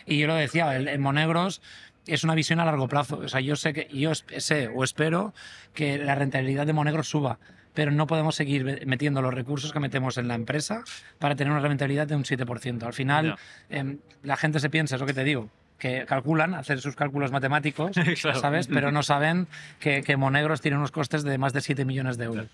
Y yo lo decía, en Monegros es una visión a largo plazo. O sea, yo sé que yo sé o espero que la rentabilidad de Monegros suba pero no podemos seguir metiendo los recursos que metemos en la empresa para tener una rentabilidad de un 7%. Al final, em, la gente se piensa, es lo que te digo, que calculan, hacen sus cálculos matemáticos, ¿sabes? Pero no saben que, que Monegros tiene unos costes de más de 7 millones de euros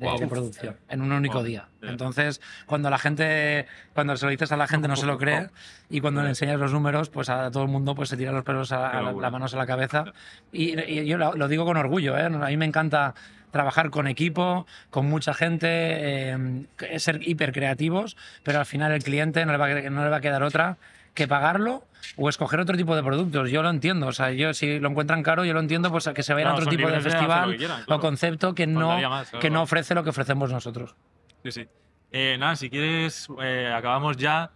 de, producción en un único día. Entonces, cuando la gente, cuando se lo dices a la gente no se lo cree y cuando le enseñas los números, pues a todo el mundo pues se tira los pelos a, la, las manos a la cabeza. Y, yo lo, digo con orgullo, ¿eh? a mí me encanta trabajar con equipo, con mucha gente, eh, ser hiper creativos, pero al final el cliente no no le va a quedar otra que pagarlo o escoger otro tipo de productos. Yo lo entiendo, o sea, yo si lo encuentran caro, yo lo entiendo, pues que se vaya a otro tipo de festival lo o concepto que no, que no ofrece lo que ofrecemos nosotros. Sí, sí. Eh, nada, si quieres, eh, acabamos ya.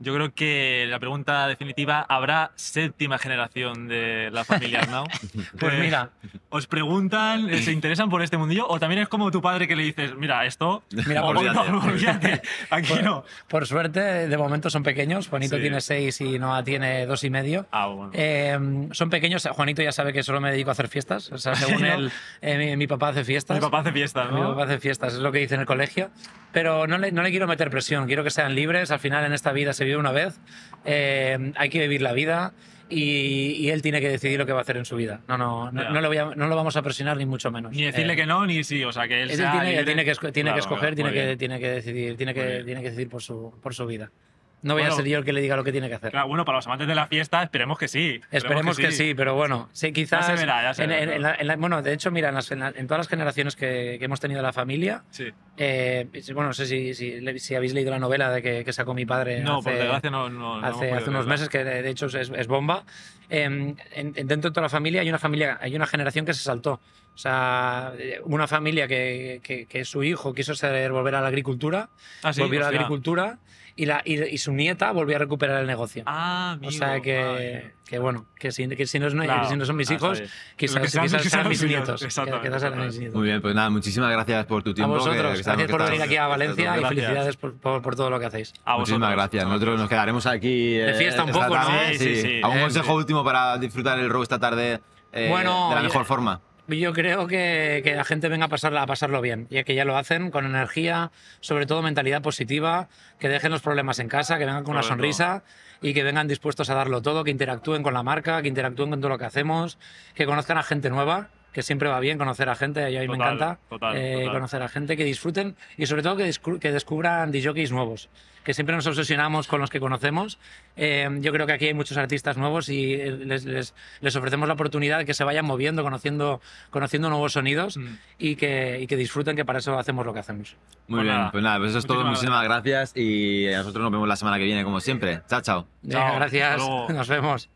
Yo creo que la pregunta definitiva, ¿habrá séptima generación de la familia Arnau? Pues, pues mira. ¿Os preguntan, se interesan por este mundillo? ¿O también es como tu padre que le dices, mira, esto, mira, por aquí no? Por suerte, de momento son pequeños. Juanito tiene seis y Noah tiene dos y medio. Ah, eh, son pequeños. Juanito ya sabe que solo me dedico a hacer fiestas. según él, eh, mi, papá hace fiestas. Mi papá hace fiestas, Mi papá hace fiestas, es lo que dice en el colegio. Pero no le, no le quiero meter presión, quiero que sean libres. Al final, en esta vida se una vez, eh, hay que vivir la vida y, él tiene que decidir lo que va a hacer en su vida. No, no, no, lo, no lo, vamos a presionar ni mucho menos. Ni decirle eh, que no, ni sí, o sea, que él, tiene, que, tiene que escoger, tiene que, tiene que, decidir, tiene que, tiene que decidir por su, por su vida. No voy a ser yo el que le diga lo que tiene que hacer. Claro, bueno, para los amantes de la fiesta, esperemos que sí. Esperemos, que, sí. pero bueno, sí, quizás. bueno, de hecho, mira, en, todas las generaciones que, hemos tenido la familia, sí. Eh, bueno, no sé si, si, habéis leído la novela de que, sacó mi padre. No, hace, hace, unos meses, que de hecho es, bomba. Em, dentro de toda la familia hay una familia, hay una generación que se saltó. O sea, eh, una familia que, su hijo quiso volver a la agricultura, ah, volvió a la agricultura y, la, y, su nieta volvió a recuperar el negocio. Ah, amigo, O sea que, que bueno, que si, que si, no, es, si no son mis hijos, quizás, quizás, sean mis nietos. Muy bien, pues nada, muchísimas gracias por tu tiempo. gracias por venir aquí a Valencia y felicidades por, por, todo lo que hacéis. A Muchísimas gracias. Nosotros nos quedaremos aquí. de eh, fiesta un poco, ¿no? Sí, sí, ¿Algún eh, consejo último para disfrutar el robo esta tarde eh, de la mejor forma? Yo creo que, la gente venga a, a pasarlo bien, y que ya lo hacen con energía, sobre todo mentalidad positiva, que dejen los problemas en casa, que vengan con una sonrisa y que vengan dispuestos a darlo todo, que interactúen con la marca, que interactúen con todo lo que hacemos, que conozcan a gente nueva, que siempre va bien conocer a gente, a mí me encanta eh, conocer a gente, que disfruten y sobre todo que, que descubran DJs nuevos que siempre nos obsesionamos con los que conocemos. Eh, yo creo que aquí hay muchos artistas nuevos y eh, les, les, ofrecemos la oportunidad de que se vayan moviendo, conociendo, conociendo nuevos sonidos mm. y, que, y, que, disfruten, que para eso hacemos lo que hacemos. Muy pues bien, pues nada, pues eso es todo. Muchísimas gracias. y nosotros nos vemos la semana que viene, como siempre. Chao, chao. gracias, nos vemos.